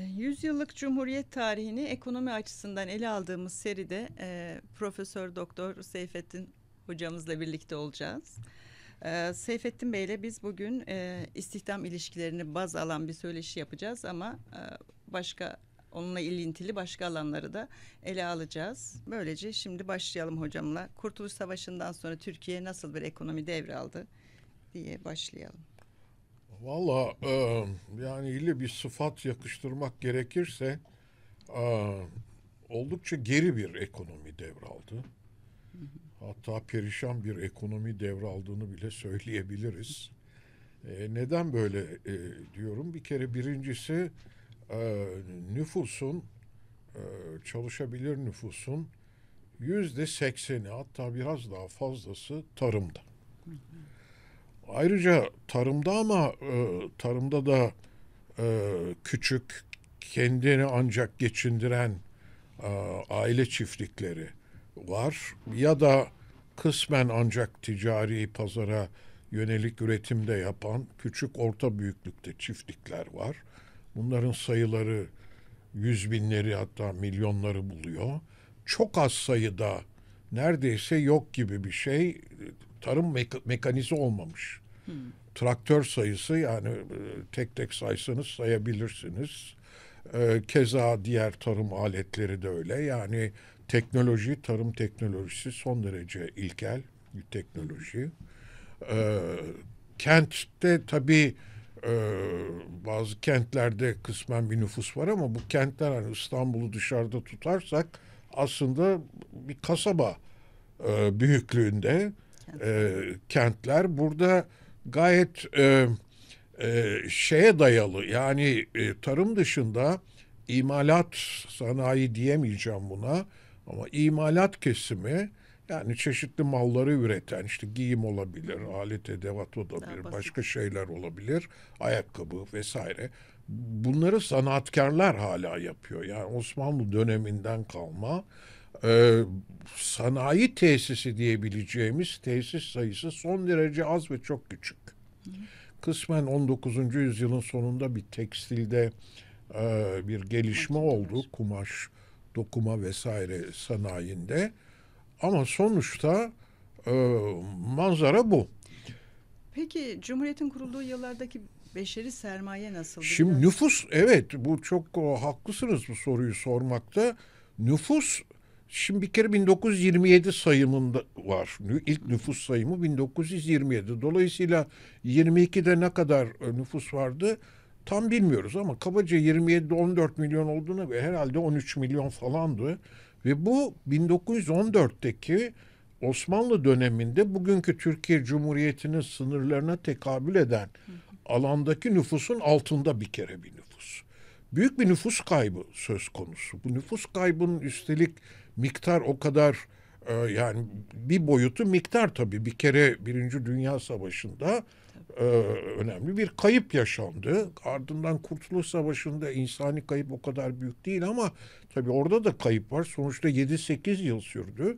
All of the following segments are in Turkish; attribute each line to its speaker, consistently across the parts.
Speaker 1: Ee, yüzyıllık Cumhuriyet tarihini ekonomi açısından ele aldığımız seride e, Profesör Doktor Seyfettin hocamızla birlikte olacağız. E, Seyfettin Bey ile biz bugün e, istihdam ilişkilerini baz alan bir söyleşi yapacağız ama e, başka onunla ilintili başka alanları da ele alacağız. Böylece şimdi başlayalım hocamla. Kurtuluş Savaşı'ndan sonra Türkiye nasıl bir ekonomi devraldı diye başlayalım.
Speaker 2: Valla e, yani ile bir sıfat yakıştırmak gerekirse e, oldukça geri bir ekonomi devraldı. Hatta perişan bir ekonomi devraldığını bile söyleyebiliriz. E, neden böyle e, diyorum? Bir kere birincisi e, nüfusun e, çalışabilir nüfusun yüzde sekseni hatta biraz daha fazlası tarımda. Ayrıca tarımda ama e, tarımda da e, küçük kendini ancak geçindiren e, aile çiftlikleri var ya da kısmen ancak ticari pazara yönelik üretimde yapan küçük orta büyüklükte çiftlikler var. Bunların sayıları yüz binleri hatta milyonları buluyor. Çok az sayıda neredeyse yok gibi bir şey tarım meka- mekanize olmamış. Hmm. Traktör sayısı yani e, tek tek saysanız sayabilirsiniz. Ee, keza diğer tarım aletleri de öyle. Yani teknoloji, tarım teknolojisi son derece ilkel bir teknoloji. Ee, kentte tabii e, bazı kentlerde kısmen bir nüfus var ama bu kentler hani İstanbul'u dışarıda tutarsak aslında bir kasaba e, büyüklüğünde e, kentler. Burada gayet e, e, şeye dayalı yani e, tarım dışında imalat sanayi diyemeyeceğim buna ama imalat kesimi yani çeşitli malları üreten işte giyim olabilir, alet edevat olabilir, başka şeyler olabilir, ayakkabı vesaire. Bunları sanatkarlar hala yapıyor. Yani Osmanlı döneminden kalma e, sanayi tesisi diyebileceğimiz tesis sayısı son derece az ve çok küçük. Kısmen 19. yüzyılın sonunda bir tekstilde e, bir gelişme oldu. Kumaş, dokuma vesaire sanayinde. Ama sonuçta e, manzara bu.
Speaker 1: Peki Cumhuriyet'in kurulduğu yıllardaki beşeri sermaye nasıl? Şimdi
Speaker 2: nüfus evet bu çok o, e, haklısınız bu soruyu sormakta. Nüfus Şimdi bir kere 1927 sayımında var. İlk nüfus sayımı 1927. Dolayısıyla 22'de ne kadar e, nüfus vardı tam bilmiyoruz ama kabaca 27 14 milyon olduğuna ve herhalde 13 milyon falandı. Ve bu 1914'teki Osmanlı döneminde bugünkü Türkiye Cumhuriyeti'nin sınırlarına tekabül eden alandaki nüfusun altında bir kere bir nüfus büyük bir nüfus kaybı söz konusu. Bu nüfus kaybının üstelik miktar o kadar e, yani bir boyutu miktar tabii. Bir kere Birinci Dünya Savaşı'nda e, önemli bir kayıp yaşandı. Ardından Kurtuluş Savaşı'nda insani kayıp o kadar büyük değil ama tabii orada da kayıp var. Sonuçta 7-8 yıl sürdü.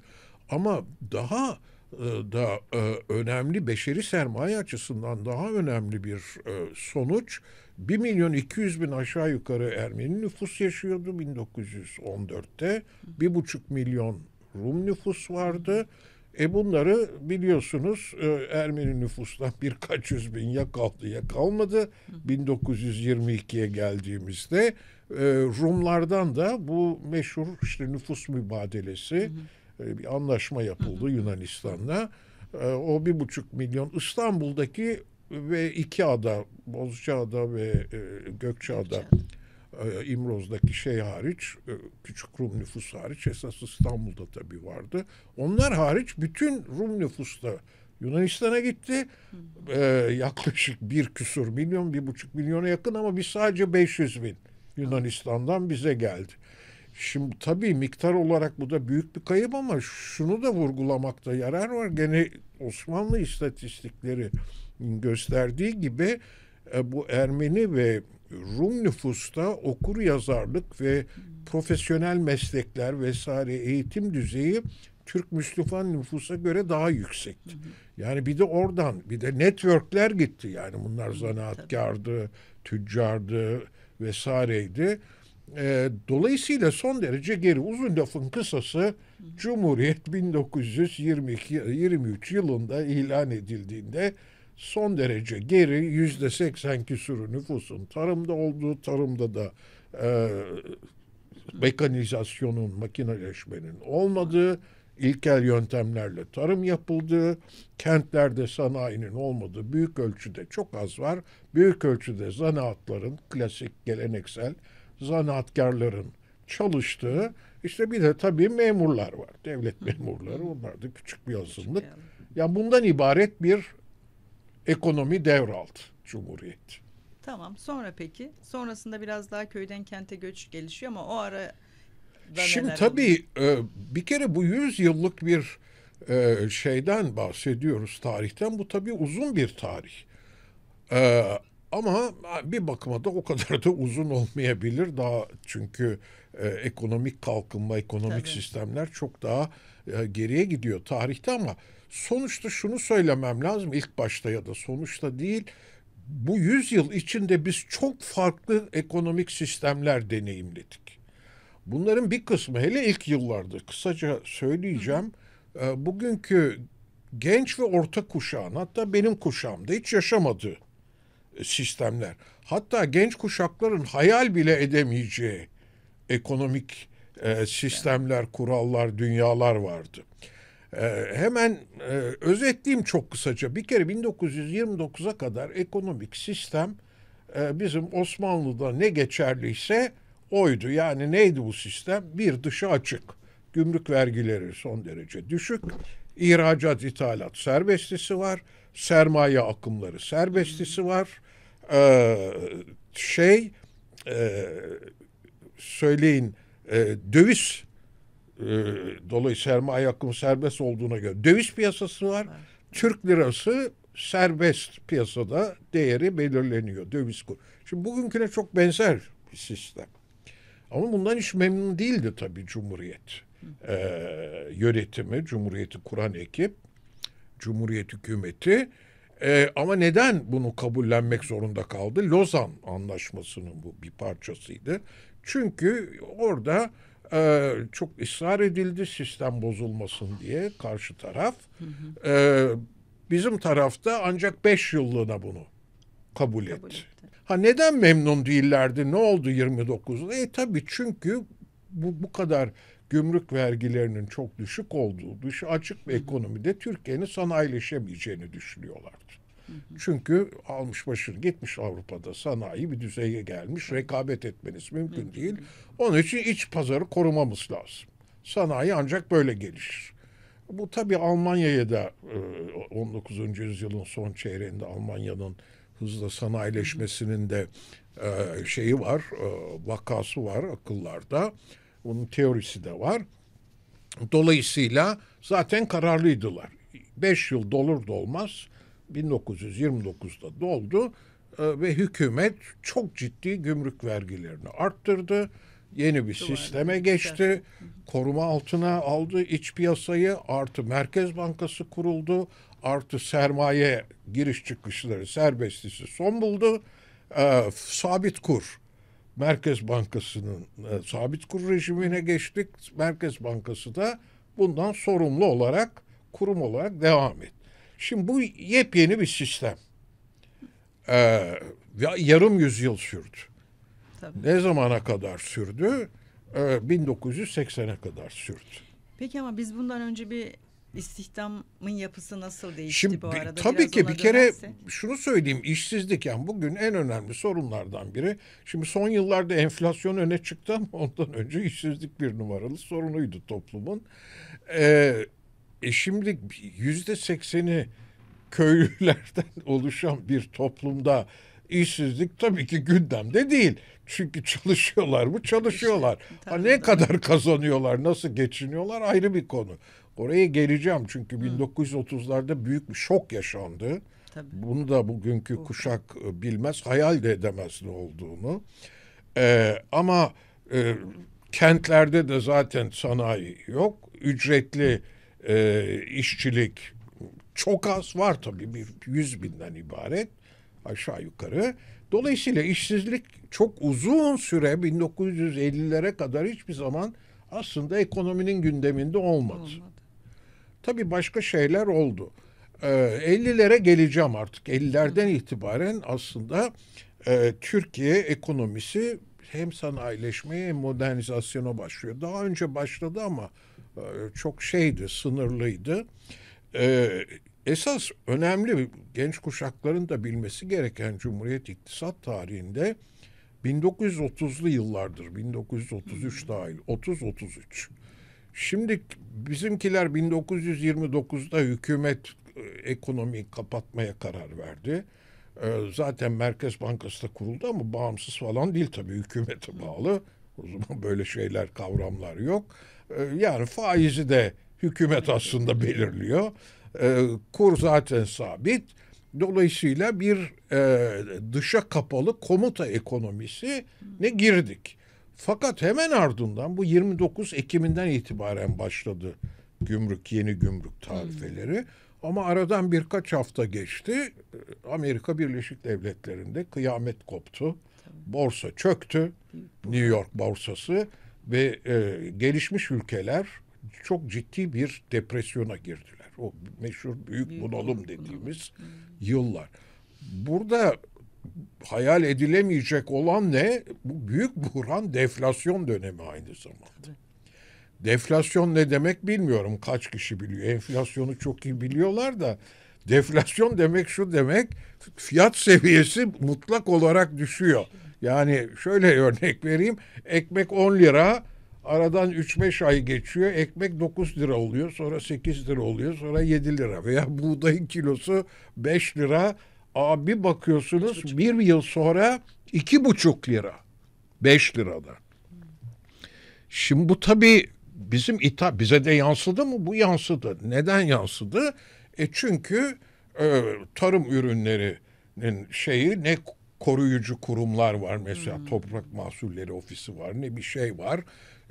Speaker 2: Ama daha e, da e, önemli beşeri sermaye açısından daha önemli bir e, sonuç 1 milyon 200 bin aşağı yukarı Ermeni nüfus yaşıyordu 1914'te. 1,5 milyon Rum nüfus vardı. E bunları biliyorsunuz e, Ermeni nüfustan birkaç yüz bin ya kaldı ya kalmadı. 1922'ye geldiğimizde e, Rumlardan da bu meşhur işte nüfus mübadelesi e, bir anlaşma yapıldı Yunanistan'la. O bir buçuk milyon İstanbul'daki ve iki ada Bozcaada ve e, Gökçeada, Gökçeada. E, İmroz'daki şey hariç e, küçük Rum nüfus hariç esas İstanbul'da tabii vardı. Onlar hariç bütün Rum nüfusta Yunanistan'a gitti. Ee, yaklaşık bir küsur milyon, bir buçuk milyona yakın ama biz sadece 500 bin Yunanistan'dan bize geldi. Şimdi tabii miktar olarak bu da büyük bir kayıp ama şunu da vurgulamakta yarar var. Gene Osmanlı istatistikleri gösterdiği gibi e, bu Ermeni ve Rum nüfusta okur yazarlık ve profesyonel meslekler vesaire eğitim düzeyi Türk Müslüman nüfusa göre daha yüksekti. Yani bir de oradan bir de networkler gitti yani bunlar zanaatkardı, tüccardı vesaireydi. E, dolayısıyla son derece geri uzun lafın kısası Cumhuriyet 1922-23 yılında ilan edildiğinde son derece geri yüzde seksen küsürü nüfusun tarımda olduğu tarımda da e, mekanizasyonun, makineleşmenin olmadığı, ilkel yöntemlerle tarım yapıldığı, kentlerde sanayinin olmadığı büyük ölçüde çok az var. Büyük ölçüde zanaatların, klasik, geleneksel zanaatkarların çalıştığı, işte bir de tabii memurlar var. Devlet memurları, onlar da küçük bir azınlık. Ya bundan ibaret bir ekonomi devraldı Cumhuriyet.
Speaker 1: Tamam sonra peki? Sonrasında biraz daha köyden kente göç gelişiyor ama o ara... Şimdi tabii
Speaker 2: e, bir kere bu 100 yıllık bir e, şeyden bahsediyoruz tarihten. Bu tabii uzun bir tarih. E, ama bir bakıma da o kadar da uzun olmayabilir. Daha çünkü e, ekonomik kalkınma, ekonomik Tabii. sistemler çok daha e, geriye gidiyor tarihte ama Sonuçta şunu söylemem lazım ilk başta ya da sonuçta değil. Bu yüzyıl içinde biz çok farklı ekonomik sistemler deneyimledik. Bunların bir kısmı hele ilk yıllarda kısaca söyleyeceğim. Ee, bugünkü genç ve orta kuşağın hatta benim kuşağımda hiç yaşamadığı e, sistemler. Hatta genç kuşakların hayal bile edemeyeceği ekonomik e, sistemler, kurallar, dünyalar vardı. Ee, hemen e, özetleyeyim çok kısaca. Bir kere 1929'a kadar ekonomik sistem e, bizim Osmanlı'da ne geçerliyse oydu. Yani neydi bu sistem? Bir dışı açık. Gümrük vergileri son derece düşük. İhracat, ithalat serbestisi var. Sermaye akımları serbestisi var. Ee, şey e, söyleyin e, döviz e, ee, dolayısıyla sermaye akımı serbest olduğuna göre döviz piyasası var. Evet. Türk lirası serbest piyasada değeri belirleniyor döviz kur. Şimdi bugünküne çok benzer bir sistem. Ama bundan hiç memnun değildi tabii Cumhuriyet e, yönetimi, Cumhuriyeti kuran ekip, Cumhuriyet hükümeti. E, ama neden bunu kabullenmek zorunda kaldı? Lozan Anlaşması'nın bu bir parçasıydı. Çünkü orada ee, çok ısrar edildi sistem bozulmasın diye karşı taraf. Hı ee, bizim tarafta ancak beş yıllığına bunu kabul, etti. Ha neden memnun değillerdi? Ne oldu 29'da? E tabii çünkü bu, bu kadar gümrük vergilerinin çok düşük olduğu, dışı açık bir ekonomide Türkiye'nin sanayileşemeyeceğini düşünüyorlar. Çünkü almış başını gitmiş Avrupa'da sanayi bir düzeye gelmiş. Rekabet etmeniz mümkün değil. Onun için iç pazarı korumamız lazım. Sanayi ancak böyle gelişir. Bu tabii Almanya'ya da 19. E, yüzyılın son çeyreğinde Almanya'nın hızla sanayileşmesinin de e, şeyi var, e, vakası var akıllarda. Bunun teorisi de var. Dolayısıyla zaten kararlıydılar. Beş yıl dolur dolmaz 1929'da doldu e, ve hükümet çok ciddi gümrük vergilerini arttırdı. Yeni bir sisteme geçti. Koruma altına aldı iç piyasayı. Artı Merkez Bankası kuruldu. Artı sermaye giriş çıkışları serbestisi son buldu. E, sabit kur. Merkez Bankası'nın e, sabit kur rejimine geçtik. Merkez Bankası da bundan sorumlu olarak kurum olarak devam etti. Şimdi bu yepyeni bir sistem. Ee, yarım yüzyıl sürdü. Tabii. Ne zamana kadar sürdü? Ee, 1980'e kadar sürdü.
Speaker 1: Peki ama biz bundan önce bir istihdamın yapısı nasıl değişti Şimdi, bu arada? Tabii Biraz ki bir kere dönerse.
Speaker 2: şunu söyleyeyim. işsizlik yani bugün en önemli sorunlardan biri. Şimdi son yıllarda enflasyon öne çıktı ama ondan önce işsizlik bir numaralı sorunuydu toplumun. Ee, e şimdi yüzde sekseni köylülerden oluşan bir toplumda işsizlik tabii ki gündemde değil. Çünkü çalışıyorlar mı? Çalışıyorlar. İşte, ha, ne kadar kazanıyorlar, nasıl geçiniyorlar ayrı bir konu. Oraya geleceğim çünkü 1930'larda büyük bir şok yaşandı. Tabii. Bunu da bugünkü kuşak e, bilmez, hayal de edemez ne olduğunu. Ee, ama e, kentlerde de zaten sanayi yok. Ücretli e, işçilik çok az var tabii bir yüz binden ibaret aşağı yukarı. Dolayısıyla işsizlik çok uzun süre 1950'lere kadar hiçbir zaman aslında ekonominin gündeminde olmadı. olmadı. Tabii başka şeyler oldu. Ee, 50'lere geleceğim artık. 50'lerden itibaren aslında e, Türkiye ekonomisi hem sanayileşmeye hem modernizasyona başlıyor. Daha önce başladı ama ee, çok şeydi, sınırlıydı. Ee, esas önemli genç kuşakların da bilmesi gereken Cumhuriyet İktisat tarihinde 1930'lu yıllardır. 1933 dahil. 30-33. Şimdi bizimkiler 1929'da hükümet e, ekonomiyi kapatmaya karar verdi. Ee, zaten Merkez Bankası da kuruldu ama bağımsız falan değil tabii hükümete bağlı. O zaman böyle şeyler, kavramlar yok. Ee, yani faizi de hükümet aslında belirliyor. Ee, kur zaten sabit. Dolayısıyla bir e, dışa kapalı komuta ekonomisi ne girdik. Fakat hemen ardından bu 29 Ekim'inden itibaren başladı gümrük yeni gümrük tarifeleri. Hmm. Ama aradan birkaç hafta geçti. Ee, Amerika Birleşik Devletleri'nde kıyamet koptu. Borsa çöktü. New York borsası ve e, gelişmiş ülkeler çok ciddi bir depresyona girdiler. O meşhur büyük bunalım dediğimiz hmm. yıllar. Burada hayal edilemeyecek olan ne? Bu büyük buhran deflasyon dönemi aynı zamanda. Deflasyon ne demek bilmiyorum kaç kişi biliyor. Enflasyonu çok iyi biliyorlar da deflasyon demek şu demek fiyat seviyesi mutlak olarak düşüyor. Yani şöyle örnek vereyim. Ekmek 10 lira. Aradan 3-5 ay geçiyor. Ekmek 9 lira oluyor. Sonra 8 lira oluyor. Sonra 7 lira. Veya buğdayın kilosu 5 lira. Abi bakıyorsunuz bir yıl sonra 2,5 lira. 5 lirada. Şimdi bu tabii bizim ita bize de yansıdı mı? Bu yansıdı. Neden yansıdı? E çünkü e, tarım ürünlerinin şeyi ne koruyucu kurumlar var. Mesela hmm. Toprak Mahsulleri Ofisi var. Ne bir şey var.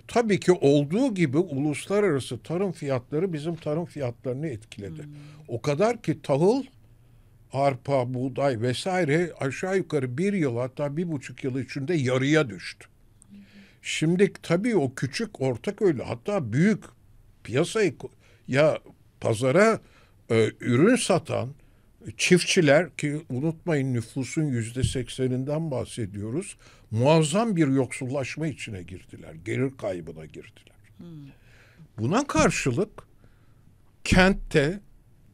Speaker 2: Tabii ki olduğu gibi uluslararası tarım fiyatları bizim tarım fiyatlarını etkiledi. Hmm. O kadar ki tahıl, arpa, buğday vesaire aşağı yukarı bir yıl hatta bir buçuk yıl içinde yarıya düştü. Şimdi tabii o küçük ortak öyle hatta büyük piyasayı ya pazara e, ürün satan çiftçiler ki unutmayın nüfusun yüzde sekseninden bahsediyoruz. Muazzam bir yoksullaşma içine girdiler. Gelir kaybına girdiler. Buna karşılık kentte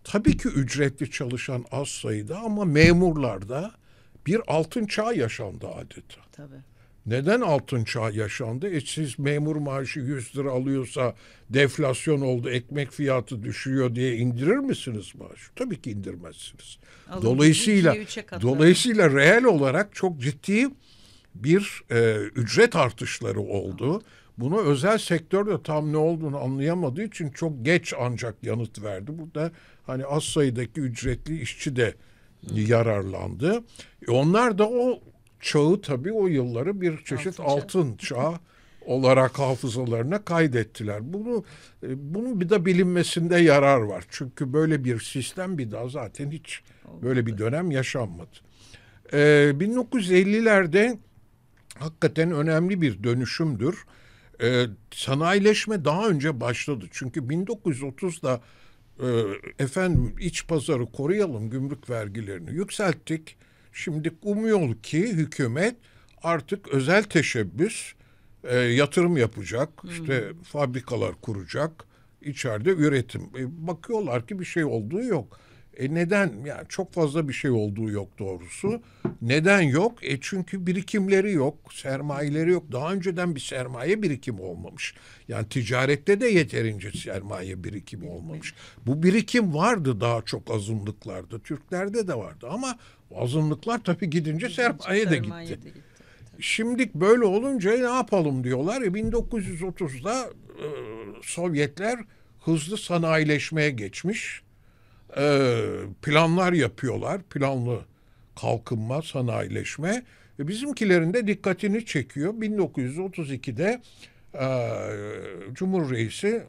Speaker 2: tabii ki ücretli çalışan az sayıda ama memurlarda bir altın çağ yaşandı adeta. Tabii. Neden altın çağ yaşandı? E siz memur maaşı 100 lira alıyorsa deflasyon oldu, ekmek fiyatı düşüyor diye indirir misiniz maaşı? Tabii ki indirmezsiniz. Alın, dolayısıyla dolayısıyla reel olarak çok ciddi bir e, ücret artışları oldu. Bunu özel sektörde tam ne olduğunu anlayamadığı için çok geç ancak yanıt verdi. Burada hani az sayıdaki ücretli işçi de yararlandı. E onlar da o çağı tabii o yılları bir çeşit altın, altın çağı olarak hafızalarına kaydettiler. Bunu e, bunun bir de bilinmesinde yarar var. Çünkü böyle bir sistem bir daha zaten hiç böyle bir dönem yaşanmadı. Ee, 1950'lerde hakikaten önemli bir dönüşümdür. Ee, sanayileşme daha önce başladı. Çünkü 1930'da e, efendim iç pazarı koruyalım, gümrük vergilerini yükselttik Şimdi umuyor ki hükümet artık özel teşebbüs e, yatırım yapacak, hmm. işte fabrikalar kuracak, içeride üretim. E, bakıyorlar ki bir şey olduğu yok. E neden? Yani çok fazla bir şey olduğu yok doğrusu. Neden yok? E çünkü birikimleri yok, sermayeleri yok. Daha önceden bir sermaye birikimi olmamış. Yani ticarette de yeterince sermaye birikimi olmamış. Bu birikim vardı daha çok azınlıklarda, Türklerde de vardı ama Azınlıklar tabii gidince sermaye, de gitti. De Şimdi böyle olunca ne yapalım diyorlar. 1930'da e, e, Sovyetler hızlı sanayileşmeye geçmiş. E, planlar yapıyorlar. Planlı kalkınma, sanayileşme. E, bizimkilerin de dikkatini çekiyor. 1932'de e, Cumhurreisi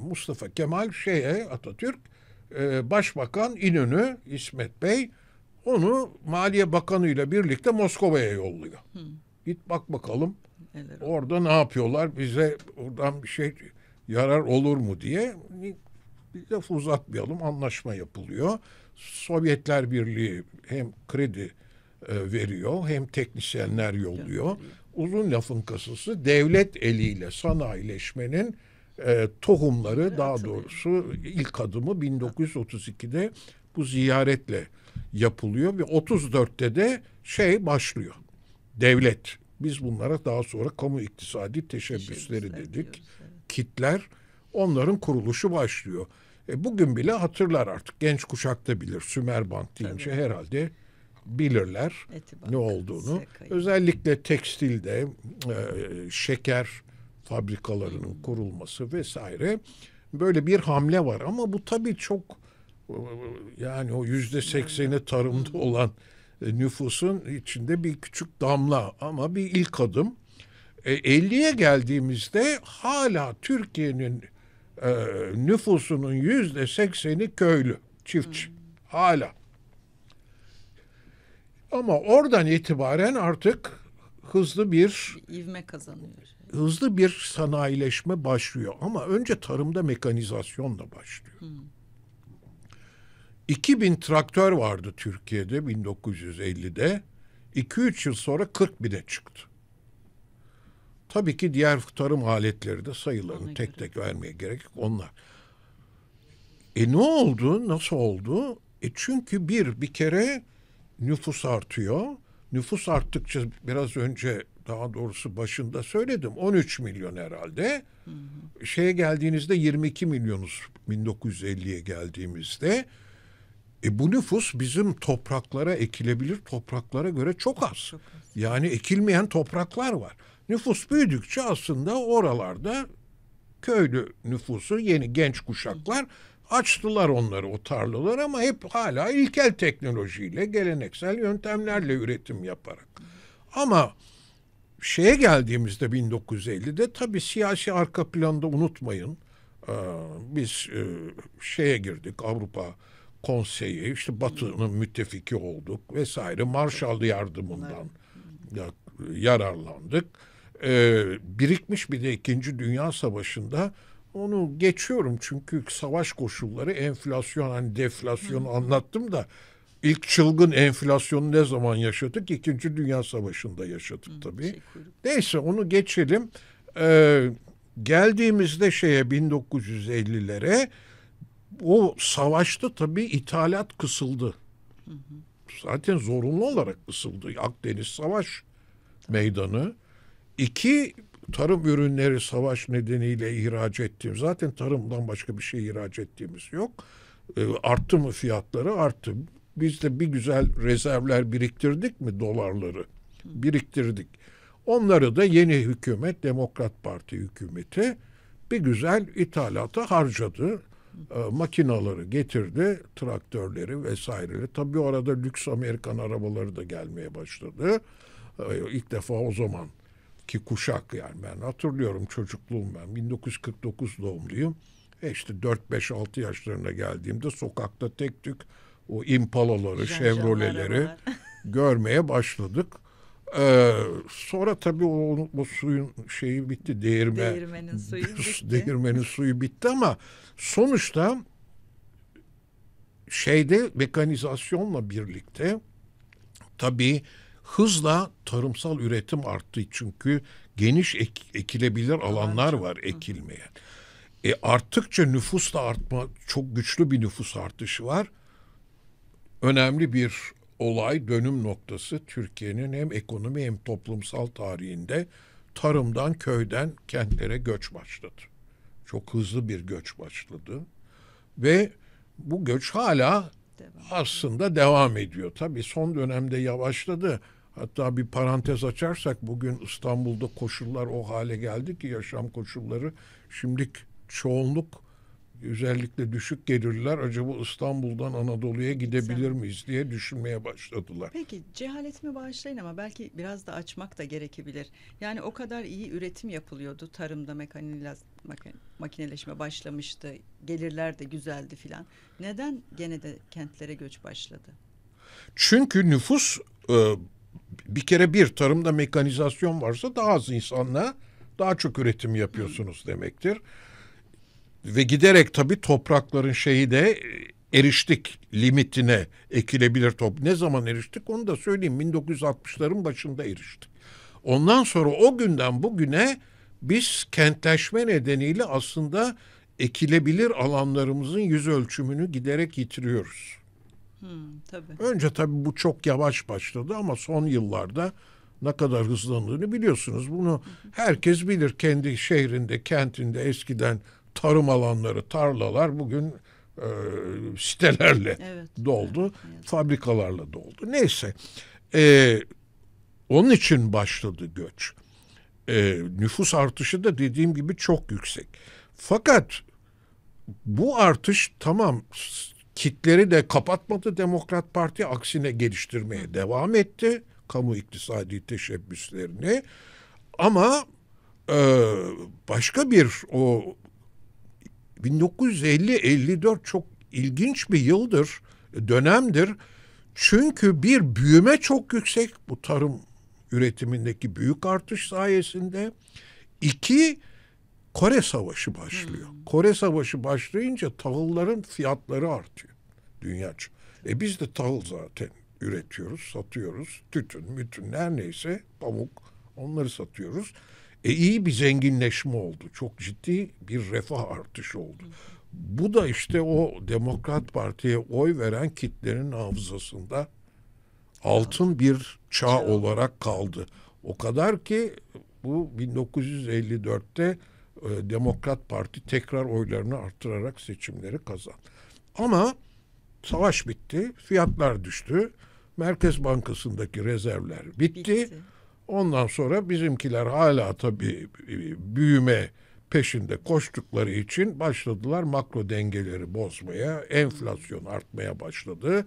Speaker 2: Mustafa Kemal şeye Atatürk Başbakan İnönü İsmet Bey onu Maliye Bakanı ile birlikte Moskova'ya yolluyor. Hı. Git bak bakalım Neler orada ne yapıyorlar bize oradan bir şey yarar olur mu diye laf uzatmayalım anlaşma yapılıyor. Sovyetler Birliği hem kredi e, veriyor hem teknisyenler yolluyor. Uzun lafın kısası devlet eliyle sanayileşmenin e, tohumları daha doğrusu ilk adımı 1932'de bu ziyaretle yapılıyor ve 34'te de şey başlıyor. Devlet. Biz bunlara daha sonra kamu iktisadi teşebbüsleri Teşebbüsler dedik. Diyoruz, evet. Kitler onların kuruluşu başlıyor. E bugün bile hatırlar artık. Genç kuşak da bilir. Sümer Bank deyince Tabii. herhalde bilirler Etibank, ne olduğunu. Sekayı. Özellikle tekstilde e, şeker fabrikalarının kurulması vesaire böyle bir hamle var ama bu tabii çok yani o yüzde sekseni tarımda olan e, nüfusun içinde bir küçük damla ama bir ilk adım. E, 50'ye geldiğimizde hala Türkiye'nin e, nüfusunun yüzde sekseni köylü, çiftçi. Hala. Ama oradan itibaren artık hızlı bir
Speaker 1: ivme kazanıyor.
Speaker 2: Hızlı bir sanayileşme başlıyor ama önce tarımda mekanizasyonla başlıyor. Hmm. 2000 traktör vardı Türkiye'de 1950'de. 2-3 yıl sonra 40 bine çıktı. Tabii ki diğer tarım aletleri de sayılarını tek tek vermeye gerek yok onlar. E ne oldu? Nasıl oldu? E çünkü bir bir kere nüfus artıyor. Nüfus arttıkça biraz önce daha doğrusu başında söyledim 13 milyon herhalde. Hı hı. Şeye geldiğinizde 22 milyonuz 1950'ye geldiğimizde. E bu nüfus bizim topraklara ekilebilir topraklara göre çok az. çok az. Yani ekilmeyen topraklar var. Nüfus büyüdükçe aslında oralarda köylü nüfusu yeni genç kuşaklar açtılar onları o tarlalar ama hep hala ilkel teknolojiyle geleneksel yöntemlerle üretim yaparak. Ama şeye geldiğimizde 1950'de tabi siyasi arka planda unutmayın biz şeye girdik Avrupa konseyi işte Batı'nın müttefiki olduk vesaire Marshall yardımından yararlandık. Ee, birikmiş bir de ikinci Dünya Savaşı'nda onu geçiyorum çünkü savaş koşulları enflasyon hani deflasyonu anlattım da ilk çılgın enflasyonu ne zaman yaşadık? İkinci Dünya Savaşı'nda yaşadık tabii. Şey Neyse onu geçelim. Ee, geldiğimizde şeye 1950'lere o savaşta tabii ithalat kısıldı. Zaten zorunlu olarak kısıldı. Akdeniz Savaş Meydanı. İki tarım ürünleri savaş nedeniyle ihraç ettiğim. Zaten tarımdan başka bir şey ihraç ettiğimiz yok. Ee, arttı mı fiyatları? Arttı. Biz de bir güzel rezervler biriktirdik mi dolarları? Biriktirdik. Onları da yeni hükümet, Demokrat Parti hükümeti bir güzel ithalata harcadı e, makinaları getirdi, traktörleri vesaireleri. Tabii arada lüks Amerikan arabaları da gelmeye başladı. E, ilk defa o zaman ki kuşak yani ben hatırlıyorum çocukluğum ben 1949 doğumluyum. E işte 4 5 6 yaşlarına geldiğimde sokakta tek tük o impalaları, Chevroletleri görmeye başladık. Ee, sonra tabii o, o suyun şeyi bitti. Değirme, değirmenin suyu bitti. Değirmenin suyu bitti ama sonuçta şeyde mekanizasyonla birlikte tabii hızla tarımsal üretim arttı çünkü geniş ek, ekilebilir alanlar var ekilmeye. E arttıkça nüfus da artma çok güçlü bir nüfus artışı var. Önemli bir olay dönüm noktası Türkiye'nin hem ekonomi hem toplumsal tarihinde tarımdan köyden kentlere göç başladı. Çok hızlı bir göç başladı ve bu göç hala devam. aslında devam ediyor. Tabii son dönemde yavaşladı. Hatta bir parantez açarsak bugün İstanbul'da koşullar o hale geldi ki yaşam koşulları şimdilik çoğunluk özellikle düşük gelirler acaba İstanbul'dan Anadolu'ya gidebilir miyiz diye düşünmeye başladılar.
Speaker 1: Peki cehaletimi bağışlayın ama belki biraz da açmak da gerekebilir. Yani o kadar iyi üretim yapılıyordu. Tarımda mekanilaz, makineleşme başlamıştı. Gelirler de güzeldi filan. Neden gene de kentlere göç başladı?
Speaker 2: Çünkü nüfus e, bir kere bir tarımda mekanizasyon varsa daha az insanla daha çok üretim yapıyorsunuz demektir. Ve giderek tabii toprakların şeyi de e, eriştik limitine ekilebilir top. Ne zaman eriştik onu da söyleyeyim 1960'ların başında eriştik. Ondan sonra o günden bugüne biz kentleşme nedeniyle aslında ekilebilir alanlarımızın yüz ölçümünü giderek yitiriyoruz. Hmm, tabii. Önce tabii bu çok yavaş başladı ama son yıllarda ne kadar hızlandığını biliyorsunuz. Bunu herkes bilir. Kendi şehrinde, kentinde eskiden tarım alanları, tarlalar bugün e, sitelerle evet, doldu, evet, fabrikalarla doldu. Neyse, e, onun için başladı göç. E, nüfus artışı da dediğim gibi çok yüksek. Fakat bu artış tamam kitleri de kapatmadı Demokrat Parti aksine geliştirmeye devam etti kamu iktisadi teşebbüslerini ama e, başka bir o 1950-54 çok ilginç bir yıldır, dönemdir. Çünkü bir büyüme çok yüksek bu tarım üretimindeki büyük artış sayesinde. iki Kore Savaşı başlıyor. Hmm. Kore Savaşı başlayınca tahılların fiyatları artıyor dünyaca. E biz de tahıl zaten üretiyoruz, satıyoruz. Tütün, mütün her neyse pamuk onları satıyoruz. E iyi bir zenginleşme oldu. Çok ciddi bir refah artışı oldu. Bu da işte o Demokrat Parti'ye oy veren kitlerin hafızasında altın bir çağ olarak kaldı. O kadar ki bu 1954'te e, Demokrat Parti tekrar oylarını arttırarak seçimleri kazandı. Ama savaş bitti, fiyatlar düştü. Merkez Bankası'ndaki rezervler bitti. bitti. Ondan sonra bizimkiler hala tabii e, büyüme peşinde koştukları için başladılar makro dengeleri bozmaya, enflasyon artmaya başladı.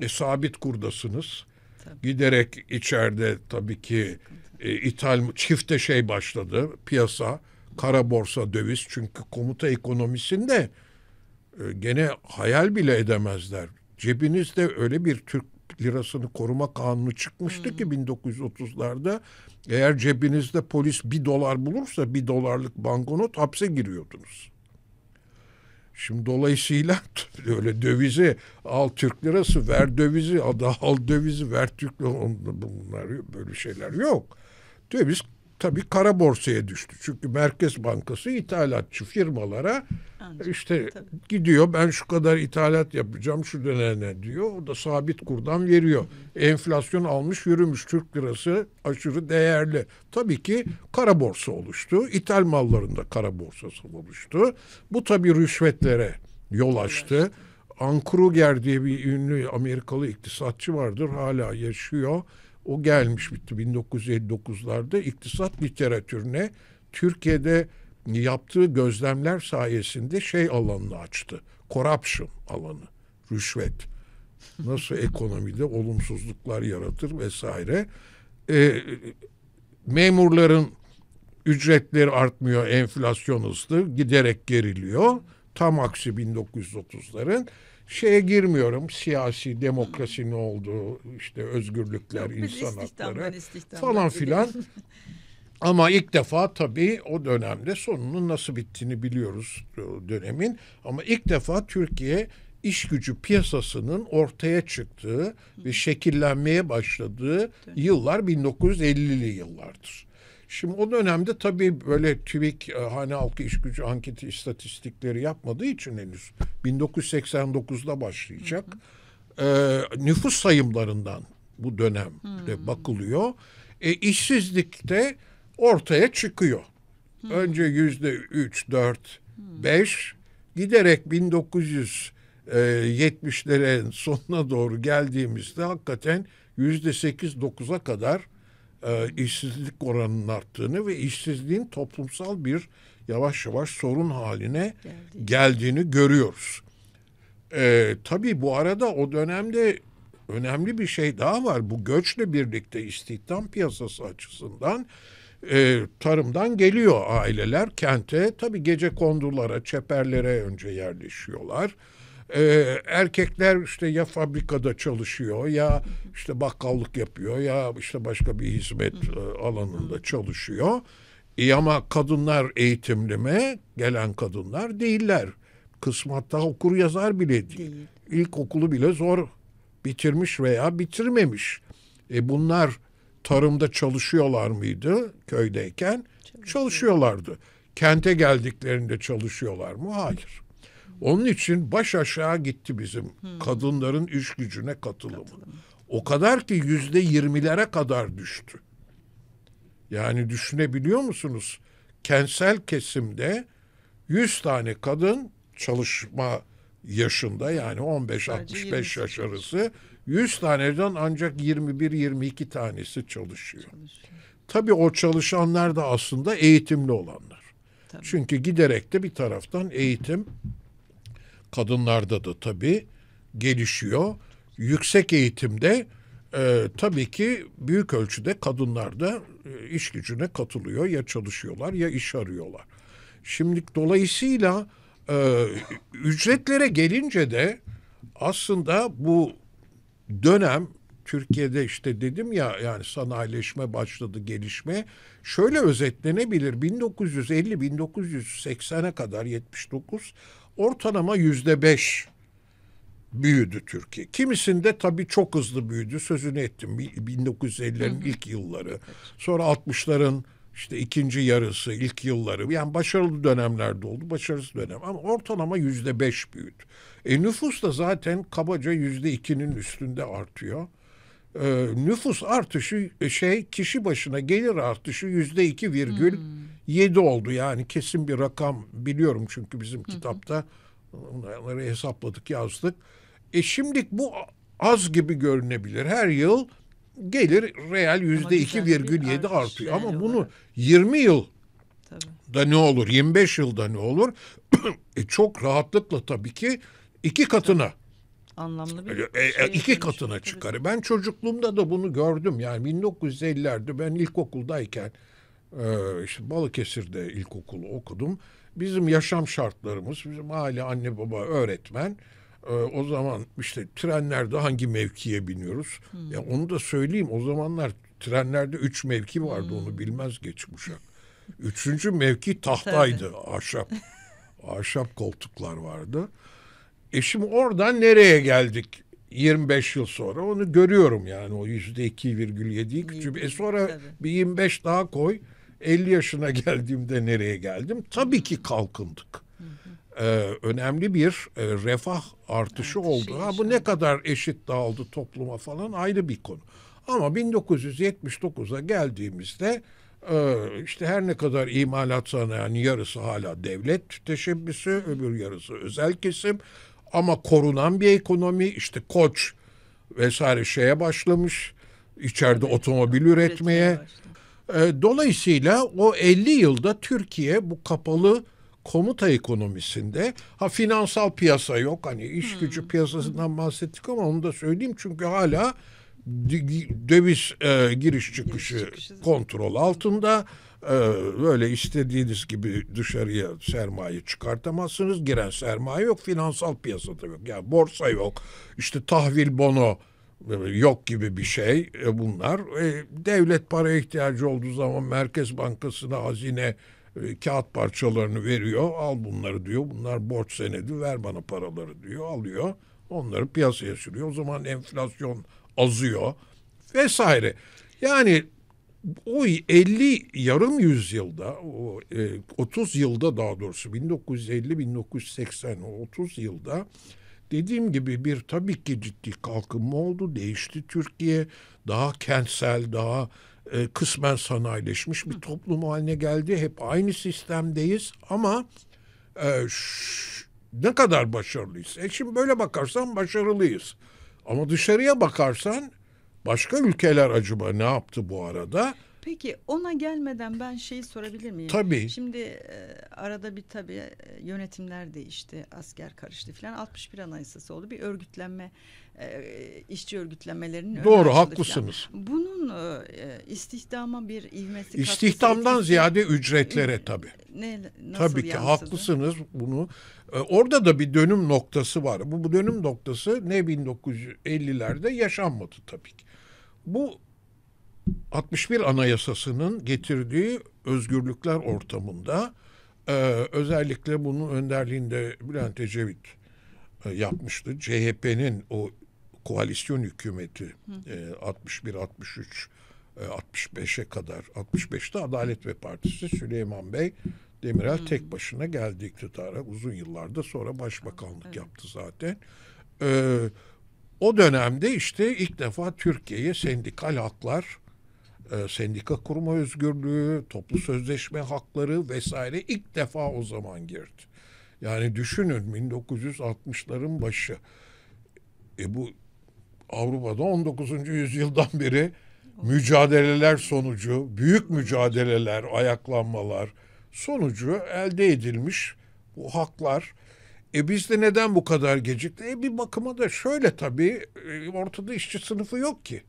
Speaker 2: E, sabit kurdasınız. Tabii. Giderek içeride tabii ki e, ithal çifte şey başladı piyasa, kara borsa, döviz çünkü komuta ekonomisinde e, gene hayal bile edemezler. Cebinizde öyle bir Türk lirasını koruma kanunu çıkmıştı hmm. ki 1930'larda. Eğer cebinizde polis bir dolar bulursa bir dolarlık banknot hapse giriyordunuz. Şimdi dolayısıyla öyle dövizi al Türk lirası ver dövizi al, al dövizi ver Türk lirası bunlar böyle şeyler yok. Döviz tabii kara borsaya düştü. Çünkü Merkez Bankası ithalatçı firmalara Ancak, işte tabii. gidiyor ben şu kadar ithalat yapacağım şu dönene diyor. O da sabit kurdan veriyor. Hı. Enflasyon almış yürümüş Türk lirası aşırı değerli. Tabii ki kara borsa oluştu. İthal mallarında kara borsası oluştu. Bu tabii rüşvetlere yol açtı. Evet. Ankruger diye bir ünlü Amerikalı iktisatçı vardır. Hala yaşıyor o gelmiş bitti 1959'larda iktisat literatürüne Türkiye'de yaptığı gözlemler sayesinde şey alanını açtı. Corruption alanı, rüşvet. Nasıl ekonomide olumsuzluklar yaratır vesaire. E, memurların ücretleri artmıyor, enflasyon hızlı, giderek geriliyor. Tam aksi 1930'ların şeye girmiyorum. Siyasi demokrasi ne oldu? işte özgürlükler, Yok, insan hakları falan filan. Ama ilk defa tabii o dönemde sonunun nasıl bittiğini biliyoruz dönemin. Ama ilk defa Türkiye iş gücü piyasasının ortaya çıktığı ve şekillenmeye başladığı yıllar 1950'li yıllardır. Şimdi o dönemde tabii böyle TÜİK hani halkı iş gücü anketi istatistikleri yapmadığı için henüz 1989'da başlayacak. Hı hı. E, nüfus sayımlarından bu dönemde hı. Hmm. bakılıyor. E, işsizlikte ortaya çıkıyor. Hı. Hmm. Önce yüzde üç, dört, hmm. beş giderek 1970'lerin e, sonuna doğru geldiğimizde hakikaten yüzde sekiz dokuza kadar e, işsizlik oranının arttığını ve işsizliğin toplumsal bir yavaş yavaş sorun haline Geldi. geldiğini görüyoruz. E, tabii bu arada o dönemde önemli bir şey daha var. Bu göçle birlikte istihdam piyasası açısından e, tarımdan geliyor aileler kente. Tabii gece kondulara, çeperlere önce yerleşiyorlar e, erkekler işte ya fabrikada çalışıyor ya işte bakkallık yapıyor ya işte başka bir hizmet e, alanında çalışıyor. İyi ama kadınlar eğitimli mi? Gelen kadınlar değiller. Kısmı hatta okur yazar bile değil. İlkokulu bile zor bitirmiş veya bitirmemiş. E bunlar tarımda çalışıyorlar mıydı köydeyken? Çalışıyorlardı. Kente geldiklerinde çalışıyorlar mı? Hayır. Onun için baş aşağı gitti bizim hmm. kadınların iş gücüne katılımı. Katılım. O kadar ki yüzde yirmilere kadar düştü. Yani düşünebiliyor musunuz? Kentsel kesimde 100 tane kadın çalışma yaşında yani 15-65 yaş arası 100 taneden ancak 21-22 tanesi çalışıyor. çalışıyor. Tabii o çalışanlar da aslında eğitimli olanlar. Tabii. Çünkü giderek de bir taraftan eğitim kadınlarda da tabii gelişiyor. Yüksek eğitimde e, tabii ki büyük ölçüde kadınlar da e, iş gücüne katılıyor. Ya çalışıyorlar ya iş arıyorlar. Şimdi dolayısıyla e, ücretlere gelince de aslında bu dönem Türkiye'de işte dedim ya yani sanayileşme başladı gelişme. Şöyle özetlenebilir 1950-1980'e kadar 79 ortalama yüzde beş büyüdü Türkiye. Kimisinde tabii çok hızlı büyüdü. Sözünü ettim 1950'lerin ilk yılları. Sonra 60'ların işte ikinci yarısı, ilk yılları. Yani başarılı dönemlerde oldu, başarısız dönem. Ama ortalama yüzde beş büyüdü. E nüfus da zaten kabaca yüzde ikinin üstünde artıyor e, nüfus artışı e, şey kişi başına gelir artışı yüzde iki virgül hmm. yedi oldu. Yani kesin bir rakam biliyorum çünkü bizim kitapta e, onları hesapladık yazdık. E şimdi bu az gibi görünebilir. Her yıl gelir reel yüzde iki virgül yedi artıyor. Ama bunu yirmi yıl tabii. da ne olur? yirmi 25 yılda ne olur? e çok rahatlıkla tabii ki iki katına anlamlı bir e, e, şey. İki katına çıkar. E, ben çocukluğumda da bunu gördüm. Yani 1950'lerde ben ilkokuldayken e, işte Balıkesir'de ilkokulu okudum. Bizim yaşam şartlarımız, bizim aile, anne, baba, öğretmen. E, o zaman işte trenlerde hangi mevkiye biniyoruz? Hmm. Ya onu da söyleyeyim. O zamanlar trenlerde üç mevki vardı. Hmm. Onu bilmez geç Üçüncü mevki tahtaydı. Tabii. Ahşap. Ahşap koltuklar vardı. E şimdi oradan nereye geldik 25 yıl sonra onu görüyorum yani o yüzde 2,7'yi küçük. E sonra Tabii. bir 25 daha koy 50 yaşına geldiğimde nereye geldim? Tabii ki kalkındık. Ee, önemli bir e, refah artışı Artış oldu. Ha bu ne kadar eşit dağıldı topluma falan ayrı bir konu. Ama 1979'a geldiğimizde e, işte her ne kadar imalat sanayi yani yarısı hala devlet teşebbüsü, öbür yarısı özel kesim. Ama korunan bir ekonomi işte koç vesaire şeye başlamış. içeride evet. otomobil üretmeye. E, dolayısıyla o 50 yılda Türkiye bu kapalı komuta ekonomisinde ha finansal piyasa yok hani iş gücü hmm. piyasasından bahsettik ama onu da söyleyeyim çünkü hala döviz e, giriş çıkışı giriş çıkışı kontrol altında. Hmm ee, böyle istediğiniz gibi dışarıya sermaye çıkartamazsınız. Giren sermaye yok, finansal piyasada yok. Yani borsa yok, işte tahvil bono e, yok gibi bir şey e, bunlar. E, devlet paraya ihtiyacı olduğu zaman Merkez Bankası'na hazine kağıt parçalarını veriyor. Al bunları diyor. Bunlar borç senedi ver bana paraları diyor. Alıyor. Onları piyasaya sürüyor. O zaman enflasyon azıyor vesaire. Yani o 50 yarım yüzyılda, o 30 e, yılda daha doğrusu 1950-1980 o 30 yılda dediğim gibi bir tabii ki ciddi kalkınma oldu. Değişti Türkiye. Daha kentsel, daha e, kısmen sanayileşmiş bir toplum haline geldi. Hep aynı sistemdeyiz ama e, ne kadar başarılıyız. E şimdi böyle bakarsan başarılıyız. Ama dışarıya bakarsan Başka ülkeler acaba ne yaptı bu arada?
Speaker 1: Peki ona gelmeden ben şeyi sorabilir miyim? Tabii. Şimdi e, arada bir tabii e, yönetimler değişti, asker karıştı filan. 61 anayasası oldu. Bir örgütlenme, e, işçi örgütlenmelerinin
Speaker 2: Doğru, haklısınız. Falan. Bunun e, istihdama bir ivmesi İstihdamdan katkısı, ziyade ücretlere tabii. Ne, nasıl tabii ki yansıdı? haklısınız bunu. orada da bir dönüm noktası var. Bu, bu dönüm noktası ne 1950'lerde yaşanmadı tabii ki. Bu 61 Anayasası'nın getirdiği özgürlükler ortamında e, özellikle bunun önderliğinde Bülent Ecevit e, yapmıştı. CHP'nin o koalisyon hükümeti e, 61-63 e, 65'e kadar 65'te Adalet ve Partisi Süleyman Bey Demirel tek başına geldi iktidara uzun yıllarda sonra başbakanlık evet. yaptı zaten. Ee, o dönemde işte ilk defa Türkiye'ye sendikal haklar, e, sendika kurma özgürlüğü, toplu sözleşme hakları vesaire ilk defa o zaman girdi. Yani düşünün 1960'ların başı. E bu Avrupa'da 19. yüzyıldan beri mücadeleler sonucu, büyük mücadeleler, ayaklanmalar sonucu elde edilmiş bu haklar e biz de neden bu kadar gecikti? E bir bakıma da şöyle tabii e, ortada işçi sınıfı yok ki.